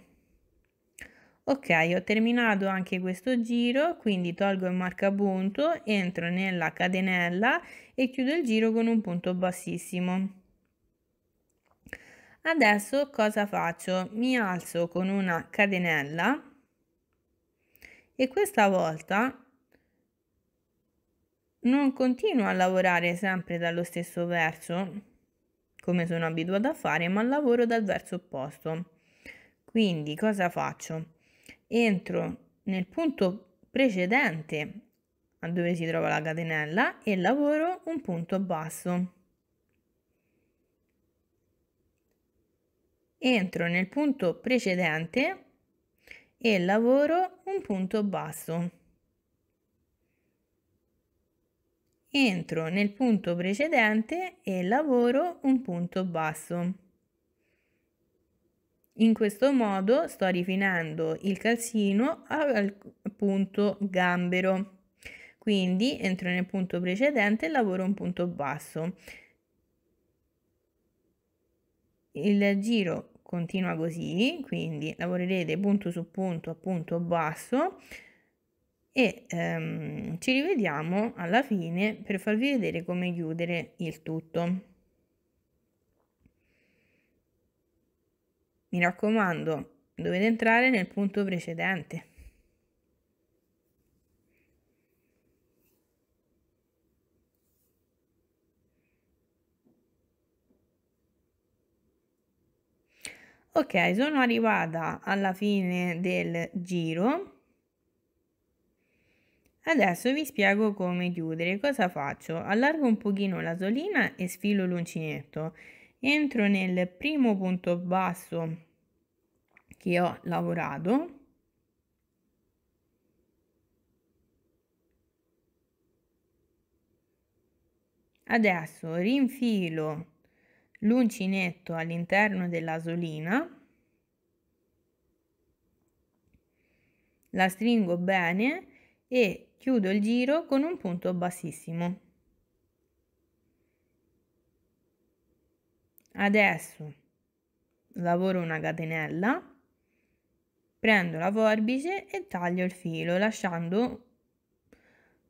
ok ho terminato anche questo giro quindi tolgo il marcapunto entro nella catenella e chiudo il giro con un punto bassissimo adesso cosa faccio mi alzo con una catenella e questa volta non continuo a lavorare sempre dallo stesso verso, come sono abituato a fare, ma lavoro dal verso opposto. Quindi cosa faccio? Entro nel punto precedente a dove si trova la catenella e lavoro un punto basso. Entro nel punto precedente e lavoro un punto basso. entro nel punto precedente e lavoro un punto basso. In questo modo sto rifinando il calzino al punto gambero. Quindi entro nel punto precedente e lavoro un punto basso. Il giro continua così, quindi lavorerete punto su punto a punto basso e ehm, ci rivediamo alla fine per farvi vedere come chiudere il tutto. Mi raccomando, dovete entrare nel punto precedente. Ok, sono arrivata alla fine del giro Adesso vi spiego come chiudere. Cosa faccio? Allargo un pochino la solina e sfilo l'uncinetto. Entro nel primo punto basso che ho lavorato. Adesso rinfilo l'uncinetto all'interno della solina. La stringo bene e chiudo il giro con un punto bassissimo adesso lavoro una catenella prendo la forbice e taglio il filo lasciando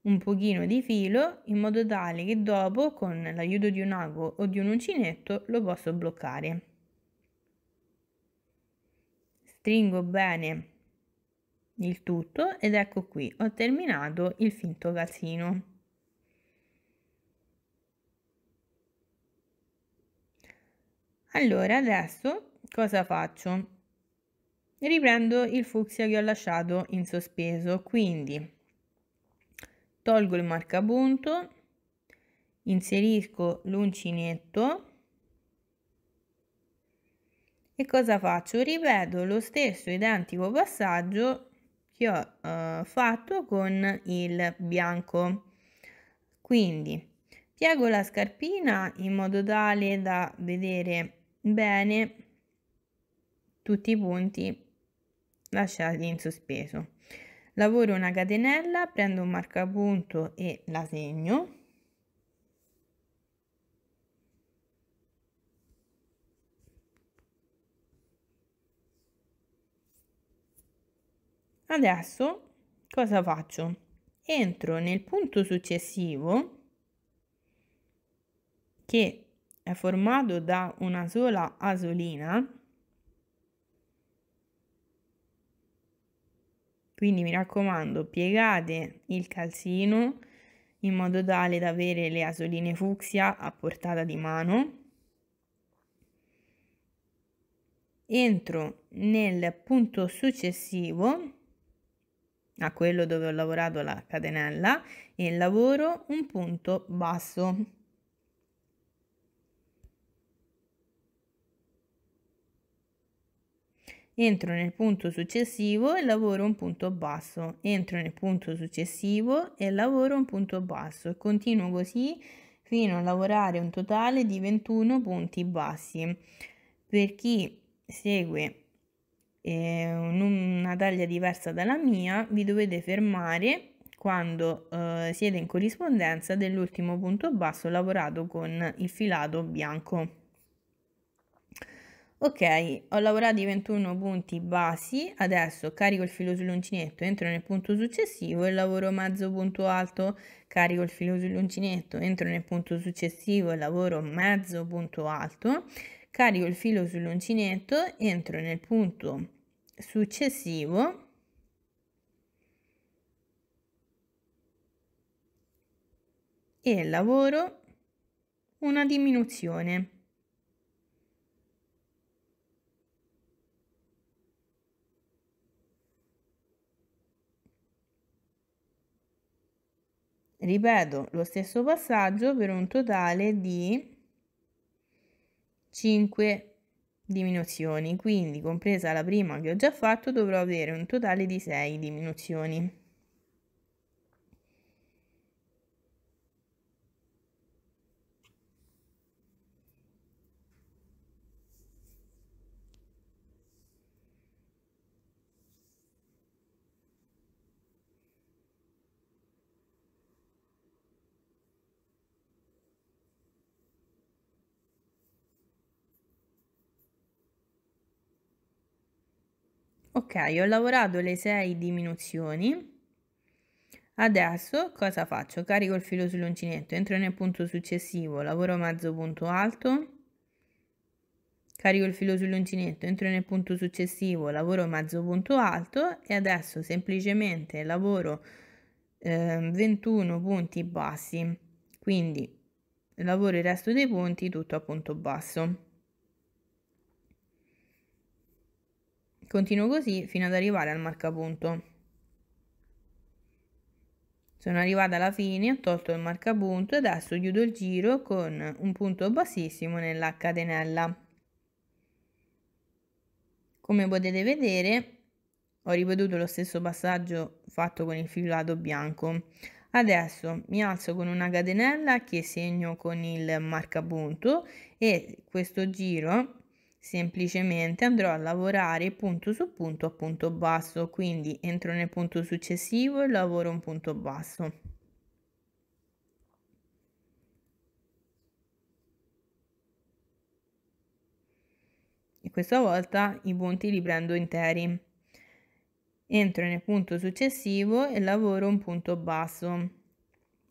un pochino di filo in modo tale che dopo con l'aiuto di un ago o di un uncinetto lo posso bloccare stringo bene il tutto ed ecco qui ho terminato il finto casino. Allora adesso cosa faccio? Riprendo il fucsia che ho lasciato in sospeso, quindi tolgo il marcapunto, inserisco l'uncinetto e cosa faccio? Ripeto lo stesso identico passaggio che ho eh, fatto con il bianco. Quindi piego la scarpina in modo tale da vedere bene tutti i punti lasciati in sospeso. Lavoro una catenella, prendo un marcapunto e la segno. Adesso cosa faccio? Entro nel punto successivo che è formato da una sola asolina quindi mi raccomando piegate il calzino in modo tale da avere le asoline fucsia a portata di mano entro nel punto successivo a quello dove ho lavorato la catenella e lavoro un punto basso entro nel punto successivo e lavoro un punto basso entro nel punto successivo e lavoro un punto basso e continuo così fino a lavorare un totale di 21 punti bassi per chi segue eh, una taglia diversa dalla mia, vi dovete fermare quando eh, siete in corrispondenza dell'ultimo punto basso lavorato con il filato bianco. Ok, ho lavorato i 21 punti basi, adesso carico il filo sull'uncinetto, entro nel punto successivo e lavoro mezzo punto alto, carico il filo sull'uncinetto, entro nel punto successivo e lavoro mezzo punto alto carico il filo sull'uncinetto, entro nel punto successivo e lavoro una diminuzione. Ripeto lo stesso passaggio per un totale di 5 diminuzioni, quindi compresa la prima che ho già fatto dovrò avere un totale di 6 diminuzioni. Ok, ho lavorato le 6 diminuzioni. Adesso cosa faccio? Carico il filo sull'uncinetto, entro nel punto successivo, lavoro mezzo punto alto, carico il filo sull'uncinetto, entro nel punto successivo, lavoro mezzo punto alto e adesso semplicemente lavoro eh, 21 punti bassi, quindi lavoro il resto dei punti tutto a punto basso. Continuo così fino ad arrivare al marcapunto. Sono arrivata alla fine, ho tolto il marcapunto e adesso chiudo il giro con un punto bassissimo nella catenella. Come potete vedere ho ripetuto lo stesso passaggio fatto con il filato bianco. Adesso mi alzo con una catenella che segno con il marcapunto e questo giro semplicemente andrò a lavorare punto su punto a punto basso quindi entro nel punto successivo e lavoro un punto basso e questa volta i punti li prendo interi entro nel punto successivo e lavoro un punto basso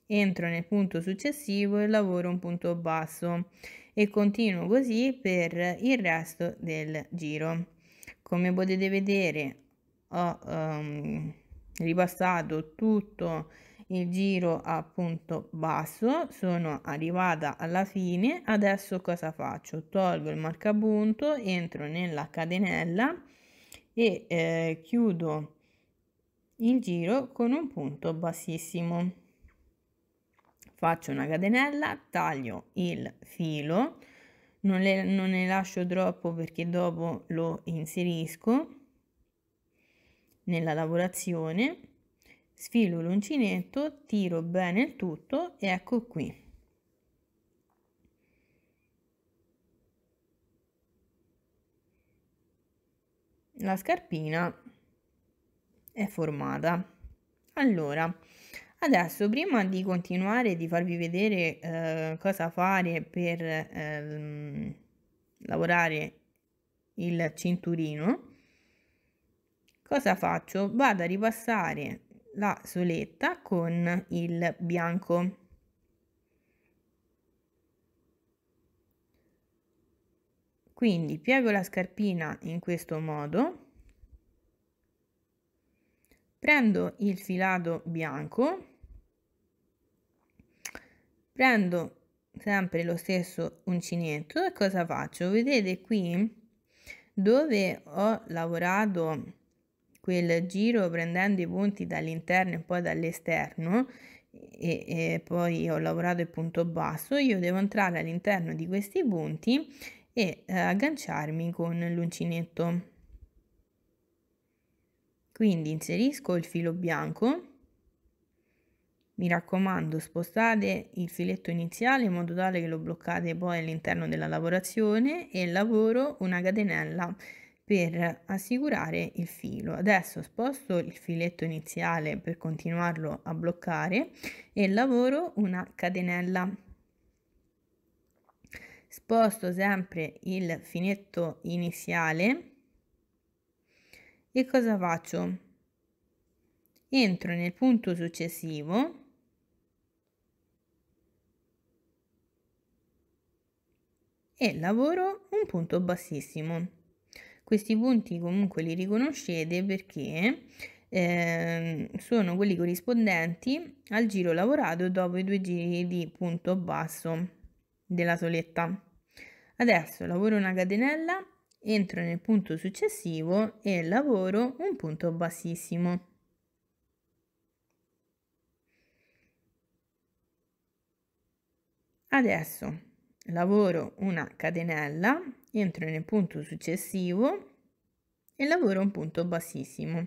entro nel punto successivo e lavoro un punto basso e continuo così per il resto del giro. Come potete vedere ho um, ripassato tutto il giro a punto basso, sono arrivata alla fine, adesso cosa faccio? Tolgo il marcapunto, entro nella catenella e eh, chiudo il giro con un punto bassissimo faccio una catenella, taglio il filo, non, le, non ne lascio troppo perché dopo lo inserisco nella lavorazione, sfilo l'uncinetto, tiro bene il tutto e ecco qui. La scarpina è formata. Allora, Adesso, prima di continuare di farvi vedere eh, cosa fare per eh, lavorare il cinturino, cosa faccio? Vado a ripassare la soletta con il bianco. Quindi piego la scarpina in questo modo, prendo il filato bianco prendo sempre lo stesso uncinetto e cosa faccio? Vedete qui dove ho lavorato quel giro prendendo i punti dall'interno e poi dall'esterno e, e, poi ho lavorato il punto basso io devo entrare all'interno di questi punti e eh, agganciarmi con l'uncinetto quindi inserisco il filo bianco mi raccomando spostate il filetto iniziale in modo tale che lo bloccate poi all'interno della lavorazione e lavoro una catenella per assicurare il filo. Adesso sposto il filetto iniziale per continuarlo a bloccare e lavoro una catenella sposto sempre il finetto iniziale e cosa faccio? Entro nel punto successivo e lavoro un punto bassissimo. Questi punti comunque li riconoscete perché eh, sono quelli corrispondenti al giro lavorato dopo i due giri di punto basso della soletta. Adesso lavoro una catenella, entro nel punto successivo e lavoro un punto bassissimo. Adesso lavoro una catenella, entro nel punto successivo e lavoro un punto bassissimo.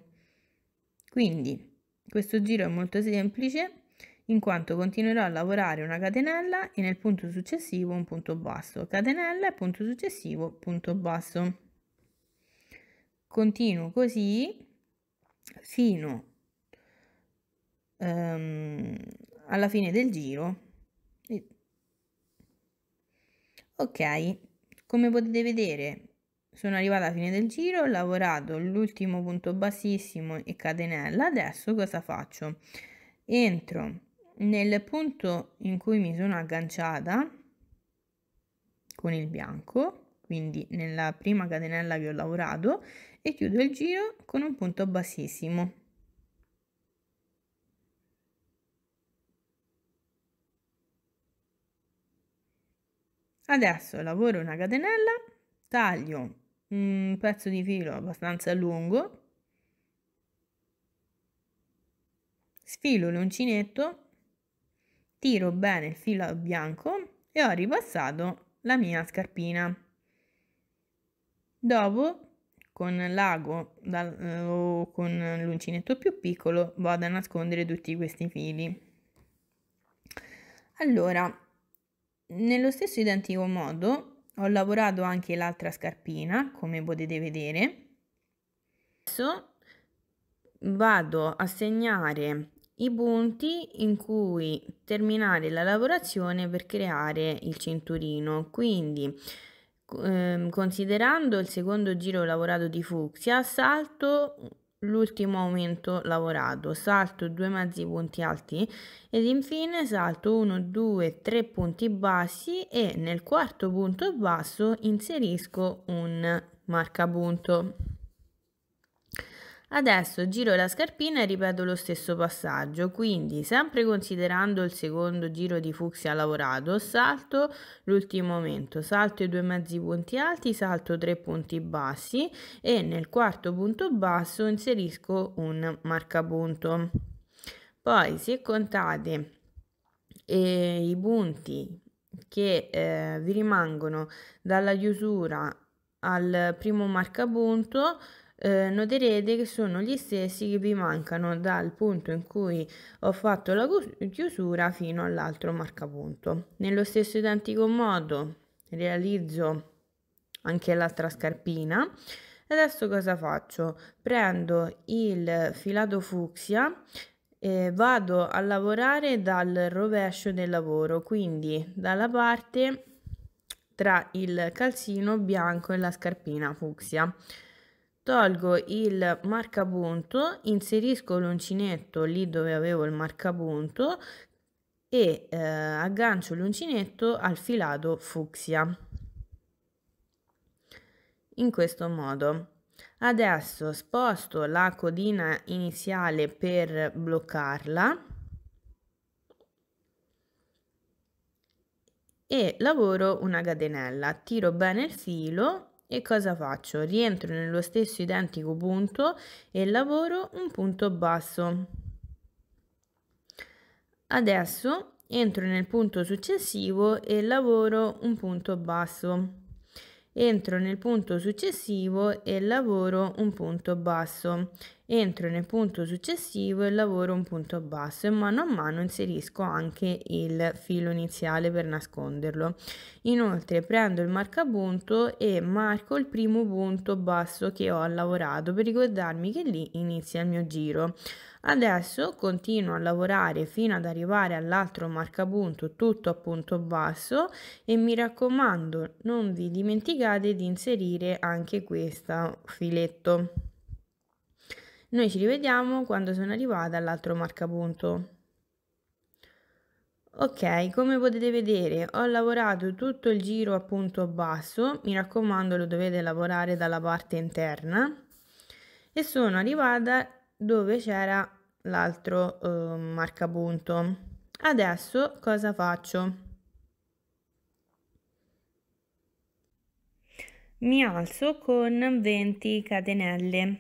Quindi questo giro è molto semplice in quanto continuerò a lavorare una catenella e nel punto successivo un punto basso, catenella e punto successivo punto basso. Continuo così fino um, alla fine del giro Ok, come potete vedere sono arrivata a fine del giro, ho lavorato l'ultimo punto bassissimo e catenella, adesso cosa faccio? Entro nel punto in cui mi sono agganciata con il bianco, quindi nella prima catenella che ho lavorato, e chiudo il giro con un punto bassissimo. Adesso lavoro una catenella, taglio un pezzo di filo abbastanza lungo, sfilo l'uncinetto, tiro bene il filo bianco e ho ripassato la mia scarpina. Dopo, con l'ago eh, o con l'uncinetto più piccolo, vado a nascondere tutti questi fili. Allora, nello stesso identico modo ho lavorato anche l'altra scarpina, come potete vedere. Adesso vado a segnare i punti in cui terminare la lavorazione per creare il cinturino. Quindi ehm, considerando il secondo giro lavorato di fucsia salto l'ultimo aumento lavorato, salto due mezzi punti alti ed infine salto 1, 2, 3 punti bassi e nel quarto punto basso inserisco un marcapunto. Adesso giro la scarpina e ripeto lo stesso passaggio, quindi sempre considerando il secondo giro di fucsia lavorato, salto l'ultimo aumento, salto i due mezzi punti alti, salto tre punti bassi e nel quarto punto basso inserisco un marcapunto. Poi se contate eh, i punti che eh, vi rimangono dalla chiusura al primo marcapunto, eh, noterete che sono gli stessi che vi mancano dal punto in cui ho fatto la chiusura fino all'altro marcapunto. Nello stesso identico modo realizzo anche l'altra scarpina. Adesso cosa faccio? Prendo il filato fucsia e vado a lavorare dal rovescio del lavoro, quindi dalla parte tra il calzino bianco e la scarpina fucsia tolgo il marcapunto, inserisco l'uncinetto lì dove avevo il marcapunto e eh, aggancio l'uncinetto al filato fucsia. In questo modo. Adesso sposto la codina iniziale per bloccarla e lavoro una catenella. Tiro bene il filo e cosa faccio? Rientro nello stesso identico punto e lavoro un punto basso. Adesso entro nel punto successivo e lavoro un punto basso. Entro nel punto successivo e lavoro un punto basso entro nel punto successivo e lavoro un punto basso e mano a mano inserisco anche il filo iniziale per nasconderlo. Inoltre prendo il marcapunto e marco il primo punto basso che ho lavorato per ricordarmi che lì inizia il mio giro. Adesso continuo a lavorare fino ad arrivare all'altro marcapunto tutto a punto basso e mi raccomando non vi dimenticate di inserire anche questo filetto. Noi ci rivediamo quando sono arrivata all'altro marcapunto. Ok, come potete vedere ho lavorato tutto il giro a punto basso, mi raccomando lo dovete lavorare dalla parte interna e sono arrivata dove c'era l'altro eh, marcapunto. Adesso cosa faccio? Mi alzo con 20 catenelle.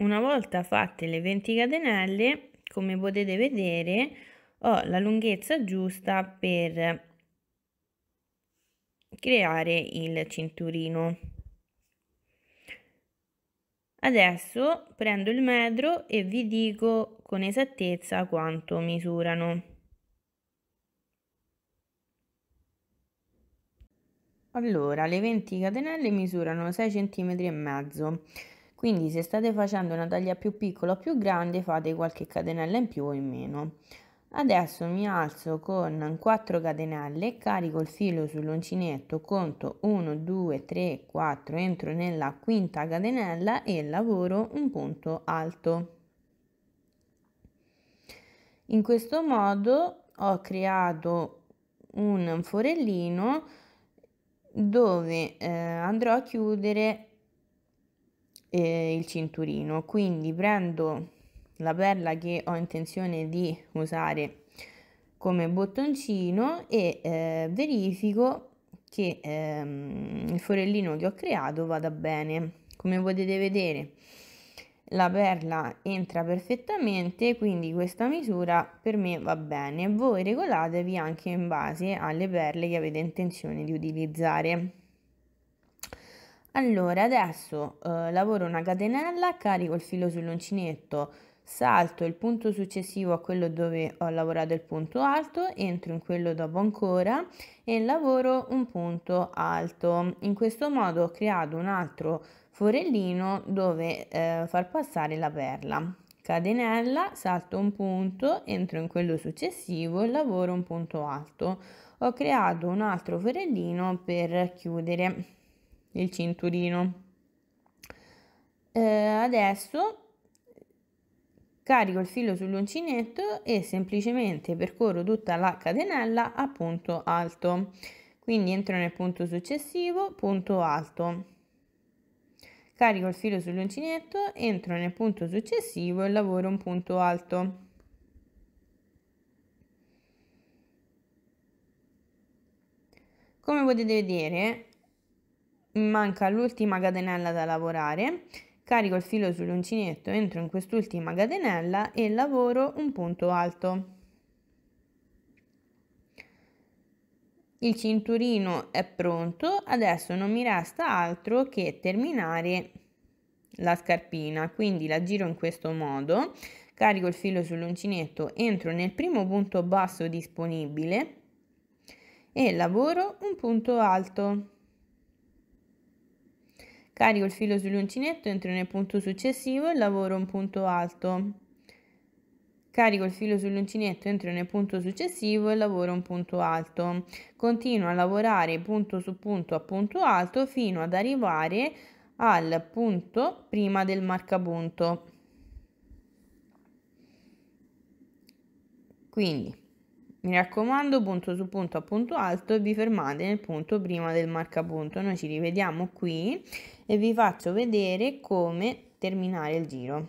Una volta fatte le 20 catenelle, come potete vedere, ho la lunghezza giusta per creare il cinturino. Adesso prendo il metro e vi dico con esattezza quanto misurano. Allora, le 20 catenelle misurano 6 cm e mezzo quindi se state facendo una taglia più piccola o più grande fate qualche catenella in più o in meno adesso mi alzo con 4 catenelle carico il filo sull'uncinetto conto 1 2 3 4 entro nella quinta catenella e lavoro un punto alto in questo modo ho creato un forellino dove eh, andrò a chiudere eh, il cinturino quindi prendo la perla che ho intenzione di usare come bottoncino e eh, verifico che ehm, il forellino che ho creato vada bene come potete vedere la perla entra perfettamente quindi questa misura per me va bene voi regolatevi anche in base alle perle che avete intenzione di utilizzare allora, adesso eh, lavoro una catenella, carico il filo sull'uncinetto, salto il punto successivo a quello dove ho lavorato il punto alto, entro in quello dopo ancora e lavoro un punto alto. In questo modo ho creato un altro forellino dove eh, far passare la perla. Catenella, salto un punto, entro in quello successivo e lavoro un punto alto. Ho creato un altro forellino per chiudere il cinturino. Eh, adesso carico il filo sull'uncinetto e semplicemente percorro tutta la catenella a punto alto. Quindi entro nel punto successivo, punto alto. Carico il filo sull'uncinetto, entro nel punto successivo e lavoro un punto alto. Come potete vedere, manca l'ultima catenella da lavorare, carico il filo sull'uncinetto, entro in quest'ultima catenella e lavoro un punto alto. Il cinturino è pronto, adesso non mi resta altro che terminare la scarpina, quindi la giro in questo modo, carico il filo sull'uncinetto, entro nel primo punto basso disponibile e lavoro un punto alto. Carico il filo sull'uncinetto, entro nel punto successivo e lavoro un punto alto. Carico il filo sull'uncinetto, entro nel punto successivo e lavoro un punto alto. Continuo a lavorare punto su punto a punto alto fino ad arrivare al punto prima del marcapunto. Quindi, mi raccomando, punto su punto a punto alto e vi fermate nel punto prima del marcapunto. Noi ci rivediamo qui e vi faccio vedere come terminare il giro.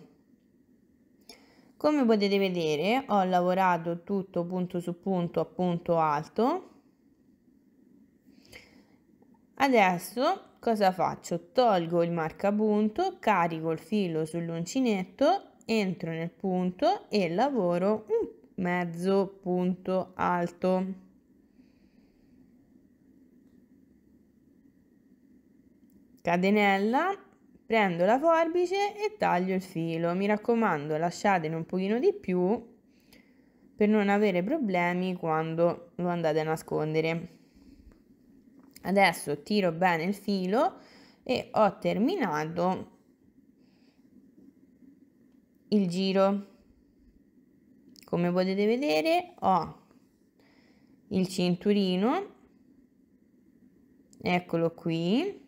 Come potete vedere ho lavorato tutto punto su punto a punto alto. Adesso cosa faccio? Tolgo il marcapunto, carico il filo sull'uncinetto, entro nel punto e lavoro un mezzo punto alto. catenella prendo la forbice e taglio il filo mi raccomando lasciatene un pochino di più per non avere problemi quando lo andate a nascondere adesso tiro bene il filo e ho terminato il giro come potete vedere ho il cinturino eccolo qui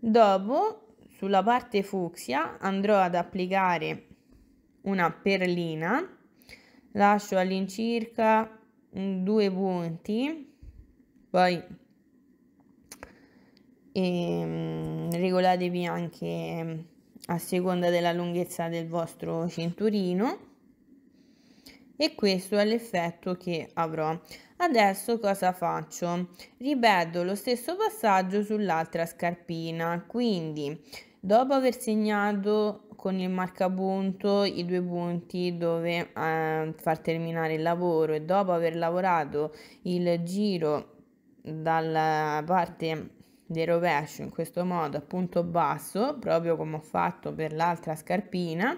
Dopo, sulla parte fucsia, andrò ad applicare una perlina, lascio all'incirca due punti, poi e, ehm, regolatevi anche a seconda della lunghezza del vostro cinturino e questo è l'effetto che avrò Adesso cosa faccio? Ripeto lo stesso passaggio sull'altra scarpina, quindi dopo aver segnato con il marcapunto i due punti dove eh, far terminare il lavoro e dopo aver lavorato il giro dalla parte del rovescio in questo modo a punto basso proprio come ho fatto per l'altra scarpina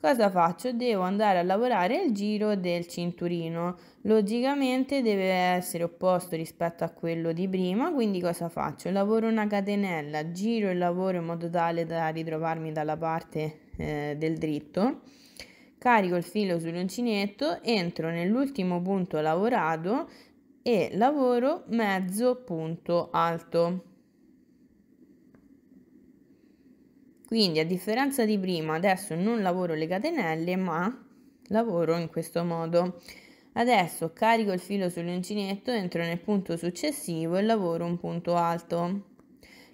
cosa faccio? Devo andare a lavorare il giro del cinturino. Logicamente deve essere opposto rispetto a quello di prima, quindi cosa faccio? Lavoro una catenella, giro il lavoro in modo tale da ritrovarmi dalla parte eh, del dritto, carico il filo sull'uncinetto, entro nell'ultimo punto lavorato e lavoro mezzo punto alto. Quindi a differenza di prima adesso non lavoro le catenelle ma lavoro in questo modo. Adesso carico il filo sull'uncinetto, entro nel punto successivo e lavoro un punto alto.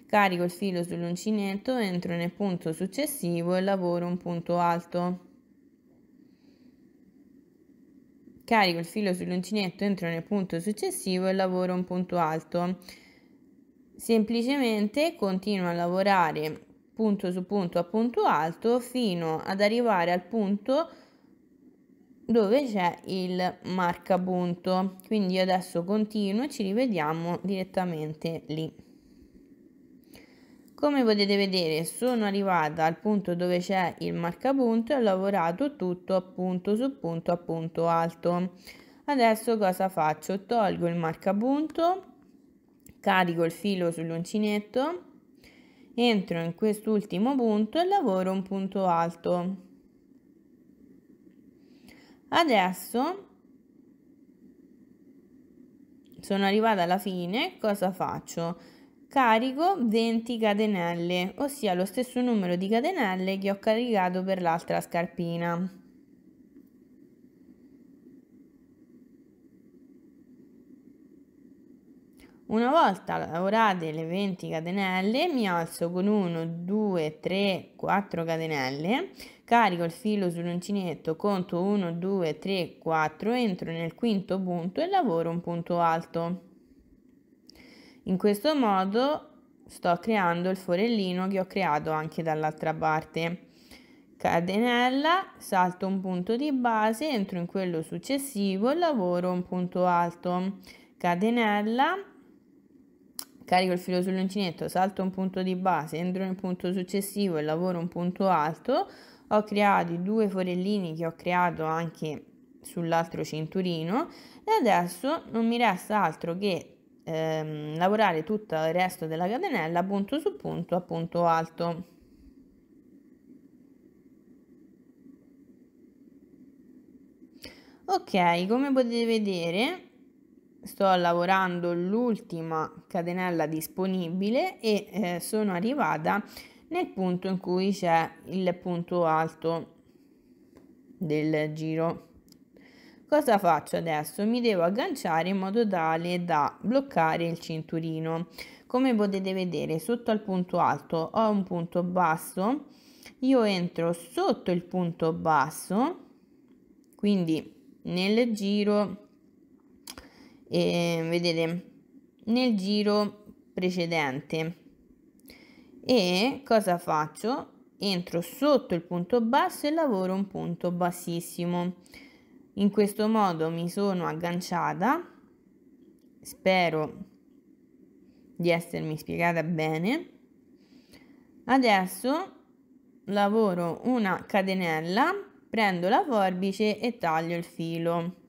Carico il filo sull'uncinetto, entro nel punto successivo e lavoro un punto alto. Carico il filo sull'uncinetto, entro nel punto successivo e lavoro un punto alto. Semplicemente continuo a lavorare punto su punto a punto alto fino ad arrivare al punto dove c'è il marcapunto. quindi io adesso continuo e ci rivediamo direttamente lì come potete vedere sono arrivata al punto dove c'è il marcapunto e ho lavorato tutto a punto su punto a punto alto adesso cosa faccio tolgo il marcapunto, carico il filo sull'uncinetto entro in quest'ultimo punto e lavoro un punto alto adesso sono arrivata alla fine cosa faccio carico 20 catenelle ossia lo stesso numero di catenelle che ho caricato per l'altra scarpina Una volta lavorate le 20 catenelle mi alzo con 1, 2, 3, 4 catenelle, carico il filo sull'uncinetto, conto 1, 2, 3, 4, entro nel quinto punto e lavoro un punto alto. In questo modo sto creando il forellino che ho creato anche dall'altra parte. Catenella, salto un punto di base, entro in quello successivo e lavoro un punto alto. Catenella, Carico il filo sull'uncinetto, salto un punto di base, entro nel punto successivo e lavoro un punto alto. Ho creato i due forellini che ho creato anche sull'altro cinturino e adesso non mi resta altro che ehm, lavorare tutto il resto della catenella punto su punto a punto alto. Ok, come potete vedere sto lavorando l'ultima catenella disponibile e eh, sono arrivata nel punto in cui c'è il punto alto del giro cosa faccio adesso mi devo agganciare in modo tale da bloccare il cinturino come potete vedere sotto al punto alto ho un punto basso io entro sotto il punto basso quindi nel giro eh, vedete nel giro precedente e cosa faccio entro sotto il punto basso e lavoro un punto bassissimo in questo modo mi sono agganciata spero di essermi spiegata bene adesso lavoro una catenella prendo la forbice e taglio il filo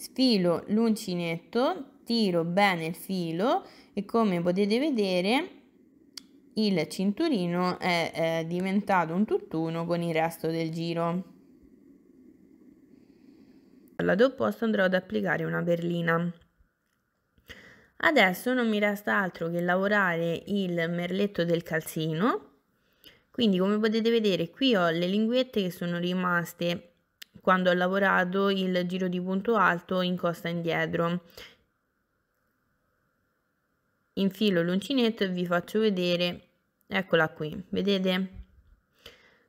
sfilo l'uncinetto, tiro bene il filo e come potete vedere il cinturino è, è diventato un tutt'uno con il resto del giro. Al lato opposto andrò ad applicare una perlina. Adesso non mi resta altro che lavorare il merletto del calzino. Quindi come potete vedere qui ho le linguette che sono rimaste quando ho lavorato il giro di punto alto in costa indietro. Infilo l'uncinetto e vi faccio vedere, eccola qui, vedete?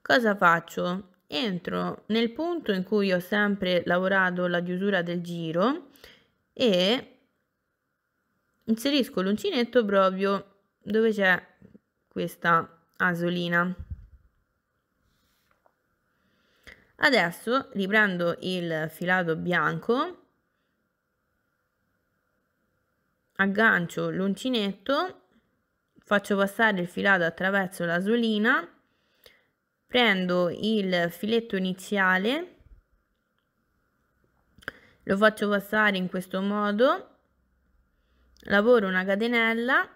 Cosa faccio? Entro nel punto in cui ho sempre lavorato la chiusura del giro e inserisco l'uncinetto proprio dove c'è questa asolina Adesso riprendo il filato bianco, aggancio l'uncinetto, faccio passare il filato attraverso la solina, prendo il filetto iniziale, lo faccio passare in questo modo, lavoro una catenella,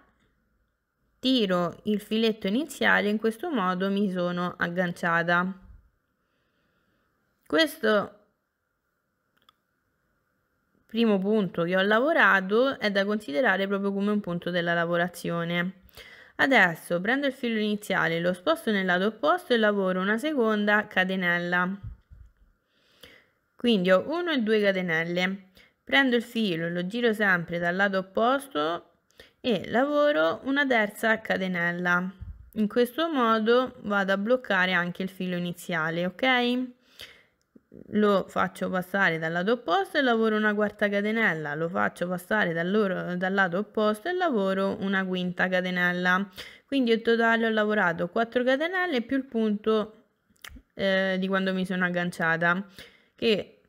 tiro il filetto iniziale, in questo modo mi sono agganciata. Questo primo punto che ho lavorato è da considerare proprio come un punto della lavorazione. Adesso prendo il filo iniziale, lo sposto nel lato opposto e lavoro una seconda catenella. Quindi ho 1 e 2 catenelle. Prendo il filo, lo giro sempre dal lato opposto e lavoro una terza catenella. In questo modo vado a bloccare anche il filo iniziale, ok? lo faccio passare dal lato opposto e lavoro una quarta catenella, lo faccio passare dal, loro, dal lato opposto e lavoro una quinta catenella. Quindi in totale ho lavorato 4 catenelle più il punto eh, di quando mi sono agganciata, che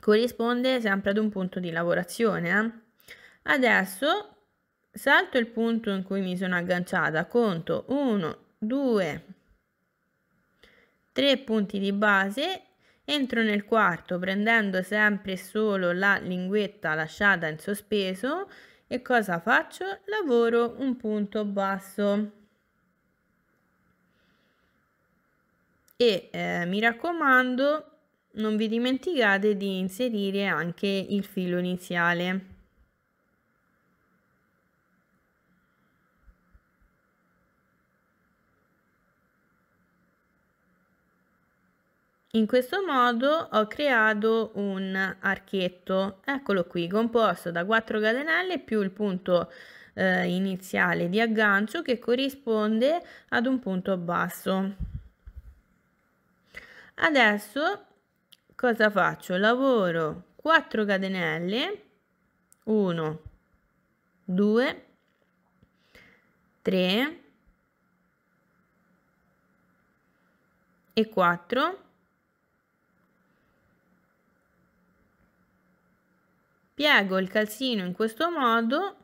corrisponde sempre ad un punto di lavorazione. Eh. Adesso salto il punto in cui mi sono agganciata, conto 1, 2, 3 punti di base Entro nel quarto prendendo sempre solo la linguetta lasciata in sospeso e cosa faccio? Lavoro un punto basso. E eh, mi raccomando, non vi dimenticate di inserire anche il filo iniziale. In questo modo ho creato un archetto, eccolo qui, composto da 4 catenelle più il punto eh, iniziale di aggancio che corrisponde ad un punto basso. Adesso cosa faccio? Lavoro 4 catenelle, 1, 2, 3 e 4 piego il calzino in questo modo,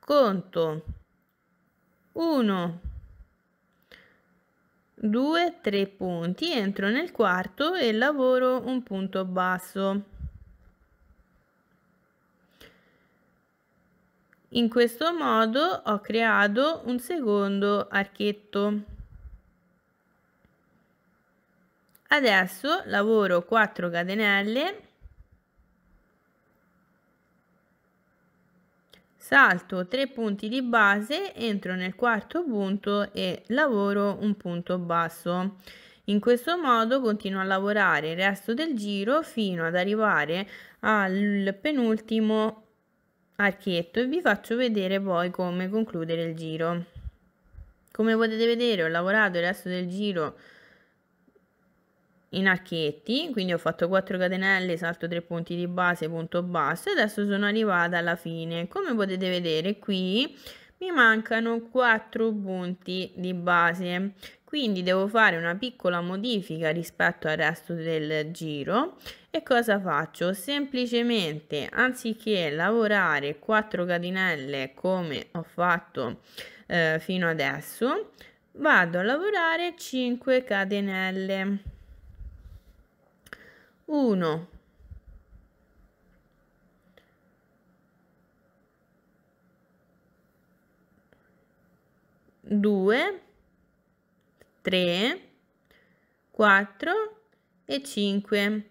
conto 1, 2, 3 punti, entro nel quarto e lavoro un punto basso. In questo modo ho creato un secondo archetto. Adesso lavoro 4 catenelle, salto 3 punti di base, entro nel quarto punto e lavoro un punto basso. In questo modo continuo a lavorare il resto del giro fino ad arrivare al penultimo archetto e vi faccio vedere poi come concludere il giro. Come potete vedere ho lavorato il resto del giro in archetti, quindi ho fatto 4 catenelle, salto 3 punti di base, punto basso e adesso sono arrivata alla fine. Come potete vedere qui mi mancano 4 punti di base, quindi devo fare una piccola modifica rispetto al resto del giro e cosa faccio? Semplicemente anziché lavorare 4 catenelle come ho fatto eh, fino adesso, vado a lavorare 5 catenelle 1 2 3 4 e 5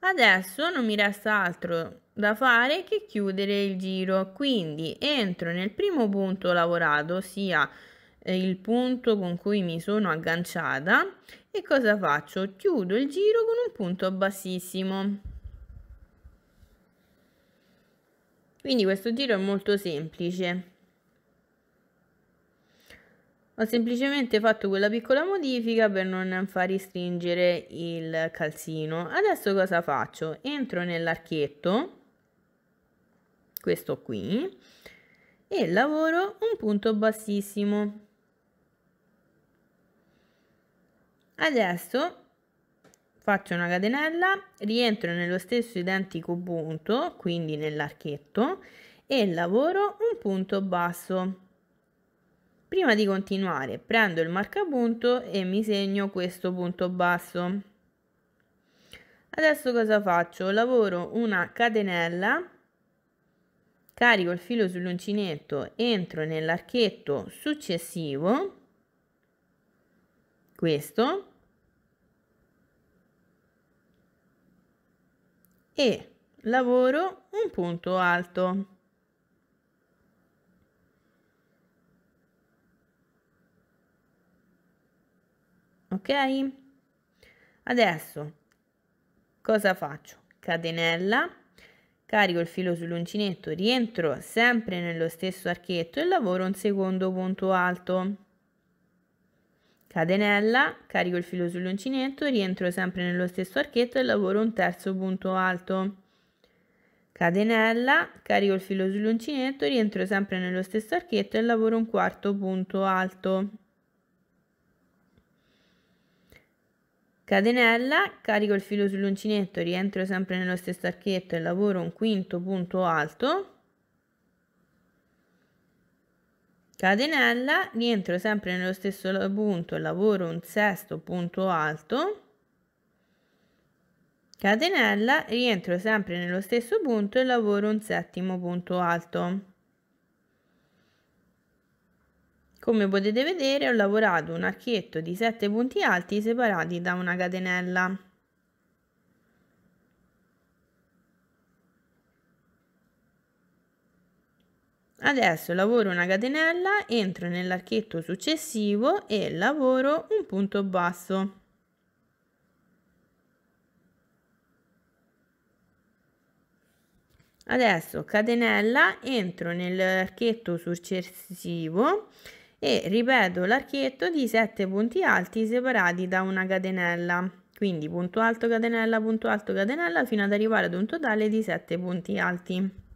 adesso non mi resta altro da fare che chiudere il giro quindi entro nel primo punto lavorato ossia il punto con cui mi sono agganciata e cosa faccio? Chiudo il giro con un punto bassissimo. Quindi questo giro è molto semplice. Ho semplicemente fatto quella piccola modifica per non far ristringere il calzino. Adesso cosa faccio? Entro nell'archetto, questo qui, e lavoro un punto bassissimo. Adesso faccio una catenella, rientro nello stesso identico punto, quindi nell'archetto, e lavoro un punto basso. Prima di continuare prendo il marcapunto e mi segno questo punto basso. Adesso cosa faccio? Lavoro una catenella, carico il filo sull'uncinetto, entro nell'archetto successivo, questo, e lavoro un punto alto. ok? Adesso cosa faccio? Catenella, carico il filo sull'uncinetto, rientro sempre nello stesso archetto e lavoro un secondo punto alto. Catenella, carico il filo sull'uncinetto, rientro sempre nello stesso archetto e lavoro un terzo punto alto. Catenella, carico il filo sull'uncinetto, rientro sempre nello stesso archetto e lavoro un quarto punto alto. Catenella, carico il filo sull'uncinetto, rientro sempre nello stesso archetto e lavoro un quinto punto alto. Catenella, rientro sempre nello stesso punto, lavoro un sesto punto alto, catenella, rientro sempre nello stesso punto e lavoro un settimo punto alto. Come potete vedere ho lavorato un archetto di 7 punti alti separati da una catenella. Adesso lavoro una catenella, entro nell'archetto successivo e lavoro un punto basso. Adesso catenella, entro nell'archetto successivo e ripeto l'archetto di 7 punti alti separati da una catenella. Quindi punto alto catenella, punto alto catenella fino ad arrivare ad un totale di 7 punti alti.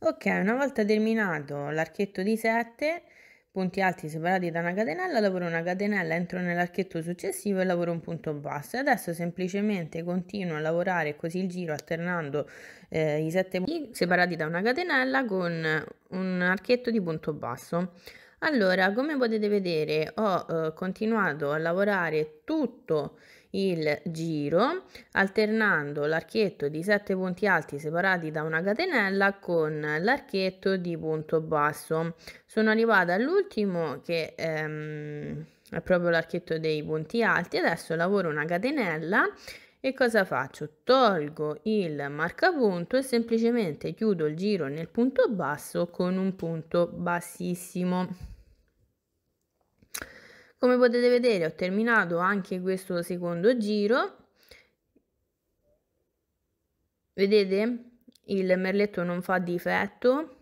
Ok, una volta terminato l'archetto di 7, punti alti separati da una catenella, lavoro una catenella, entro nell'archetto successivo e lavoro un punto basso. Adesso semplicemente continuo a lavorare così il giro alternando eh, i 7 punti separati da una catenella con un archetto di punto basso. Allora, come potete vedere, ho eh, continuato a lavorare tutto il il giro alternando l'archetto di 7 punti alti separati da una catenella con l'archetto di punto basso. Sono arrivata all'ultimo che ehm, è proprio l'archetto dei punti alti, adesso lavoro una catenella e cosa faccio? Tolgo il marcapunto e semplicemente chiudo il giro nel punto basso con un punto bassissimo. Come potete vedere ho terminato anche questo secondo giro. Vedete? Il merletto non fa difetto.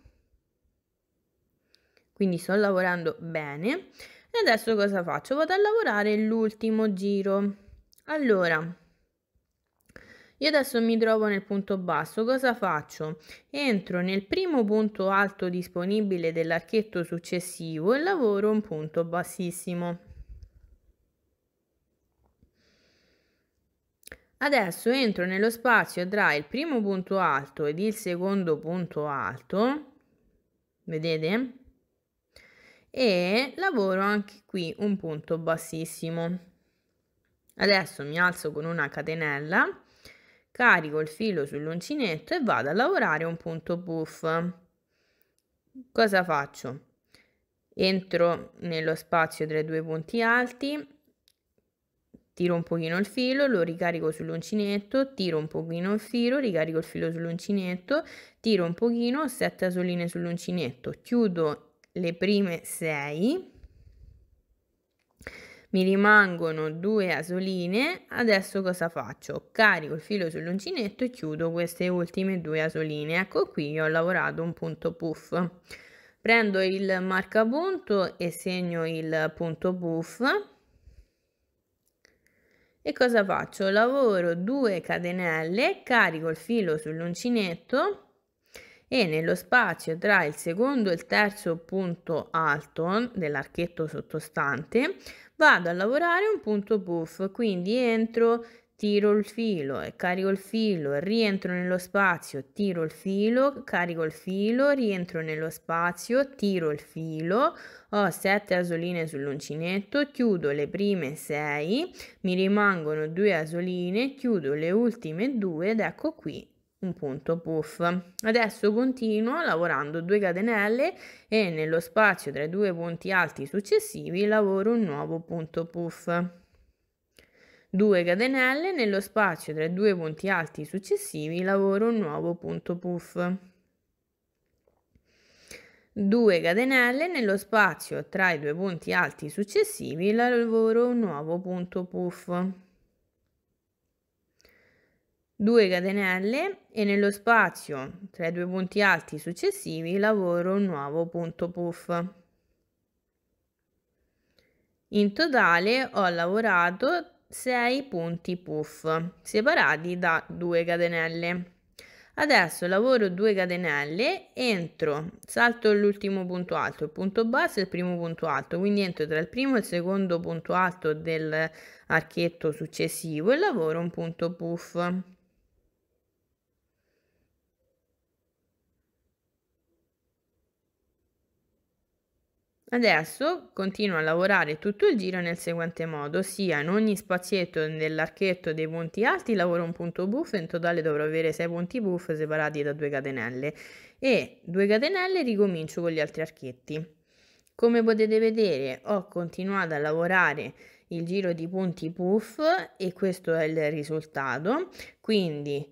Quindi sto lavorando bene. E adesso cosa faccio? Vado a lavorare l'ultimo giro. Allora, io adesso mi trovo nel punto basso, cosa faccio? Entro nel primo punto alto disponibile dell'archetto successivo e lavoro un punto bassissimo. Adesso entro nello spazio tra il primo punto alto ed il secondo punto alto, vedete? E lavoro anche qui un punto bassissimo. Adesso mi alzo con una catenella, carico il filo sull'uncinetto e vado a lavorare un punto puff. Cosa faccio? Entro nello spazio tra i due punti alti, tiro un pochino il filo, lo ricarico sull'uncinetto, tiro un pochino il filo, ricarico il filo sull'uncinetto, tiro un pochino, 7 asoline sull'uncinetto, chiudo le prime 6, mi rimangono due asoline, adesso cosa faccio? Carico il filo sull'uncinetto e chiudo queste ultime due asoline, ecco qui ho lavorato un punto puff. Prendo il marcapunto e segno il punto puff e cosa faccio? Lavoro due catenelle, carico il filo sull'uncinetto e nello spazio tra il secondo e il terzo punto alto dell'archetto sottostante vado a lavorare un punto puff, quindi entro tiro il filo, carico il filo, rientro nello spazio, tiro il filo, carico il filo, rientro nello spazio, tiro il filo, ho 7 asoline sull'uncinetto, chiudo le prime 6, mi rimangono 2 asoline, chiudo le ultime 2 ed ecco qui un punto puff. Adesso continuo lavorando 2 catenelle e nello spazio tra i due punti alti successivi lavoro un nuovo punto puff. 2 catenelle, nello spazio tra i due punti alti successivi lavoro un nuovo punto puff. 2 catenelle, nello spazio tra i due punti alti successivi lavoro un nuovo punto puff. 2 catenelle e nello spazio tra i due punti alti successivi lavoro un nuovo punto puff. In totale ho lavorato 6 punti puff separati da 2 catenelle. Adesso lavoro 2 catenelle, entro, salto l'ultimo punto alto, il punto basso e il primo punto alto, quindi entro tra il primo e il secondo punto alto dell'archetto successivo e lavoro un punto puff. Adesso continuo a lavorare tutto il giro nel seguente modo, ossia in ogni spazietto nell'archetto dei punti alti lavoro un punto buff, in totale dovrò avere 6 punti buff separati da 2 catenelle e 2 catenelle ricomincio con gli altri archetti. Come potete vedere ho continuato a lavorare il giro di punti puff e questo è il risultato, quindi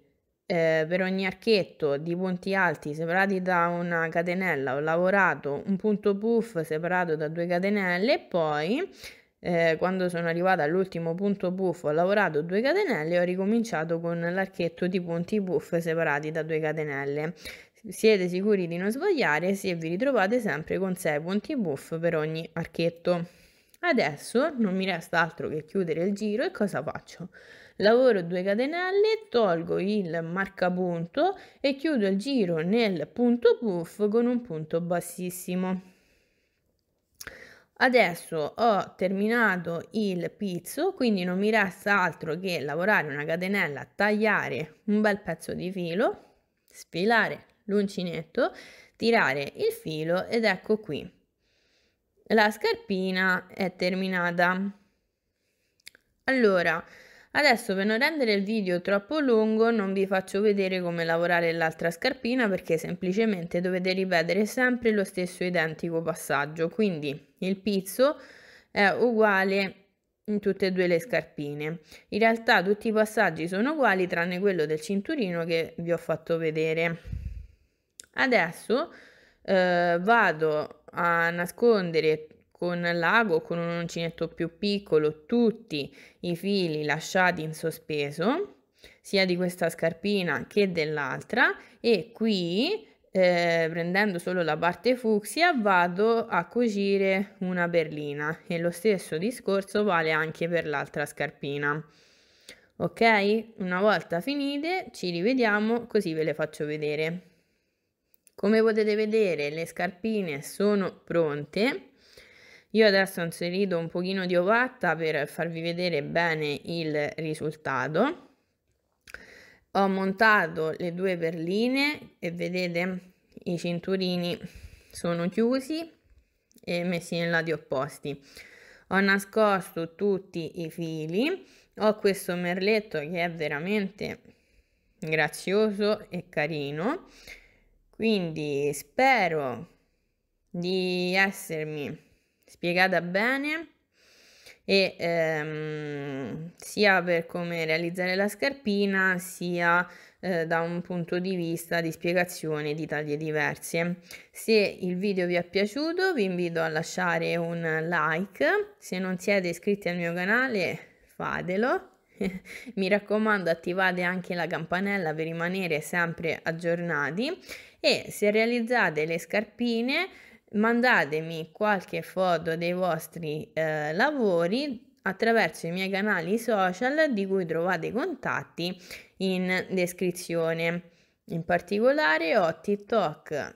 eh, per ogni archetto di punti alti separati da una catenella ho lavorato un punto puff separato da due catenelle e poi eh, quando sono arrivata all'ultimo punto puff ho lavorato due catenelle e ho ricominciato con l'archetto di punti puff separati da due catenelle siete sicuri di non sbagliare se vi ritrovate sempre con 6 punti buff per ogni archetto. Adesso non mi resta altro che chiudere il giro e cosa faccio? lavoro 2 catenelle, tolgo il marcapunto e chiudo il giro nel punto puff con un punto bassissimo. Adesso ho terminato il pizzo, quindi non mi resta altro che lavorare una catenella, tagliare un bel pezzo di filo, sfilare l'uncinetto, tirare il filo ed ecco qui. La scarpina è terminata. Allora, Adesso per non rendere il video troppo lungo non vi faccio vedere come lavorare l'altra scarpina perché semplicemente dovete ripetere sempre lo stesso identico passaggio. Quindi il pizzo è uguale in tutte e due le scarpine. In realtà tutti i passaggi sono uguali tranne quello del cinturino che vi ho fatto vedere. Adesso eh, vado a nascondere con l'ago con un uncinetto più piccolo tutti i fili lasciati in sospeso sia di questa scarpina che dell'altra e qui eh, prendendo solo la parte fucsia vado a cucire una berlina e lo stesso discorso vale anche per l'altra scarpina ok una volta finite ci rivediamo così ve le faccio vedere come potete vedere le scarpine sono pronte io adesso ho inserito un pochino di ovatta per farvi vedere bene il risultato. Ho montato le due perline e vedete i cinturini sono chiusi e messi nei lati opposti. Ho nascosto tutti i fili, ho questo merletto che è veramente grazioso e carino, quindi spero di essermi spiegata bene e ehm, sia per come realizzare la scarpina sia eh, da un punto di vista di spiegazione di taglie diverse se il video vi è piaciuto vi invito a lasciare un like se non siete iscritti al mio canale fatelo (laughs) mi raccomando attivate anche la campanella per rimanere sempre aggiornati e se realizzate le scarpine mandatemi qualche foto dei vostri eh, lavori attraverso i miei canali social di cui trovate i contatti in descrizione. In particolare ho TikTok,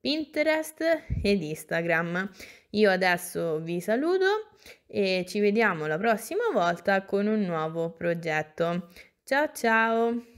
Pinterest ed Instagram. Io adesso vi saluto e ci vediamo la prossima volta con un nuovo progetto. Ciao ciao!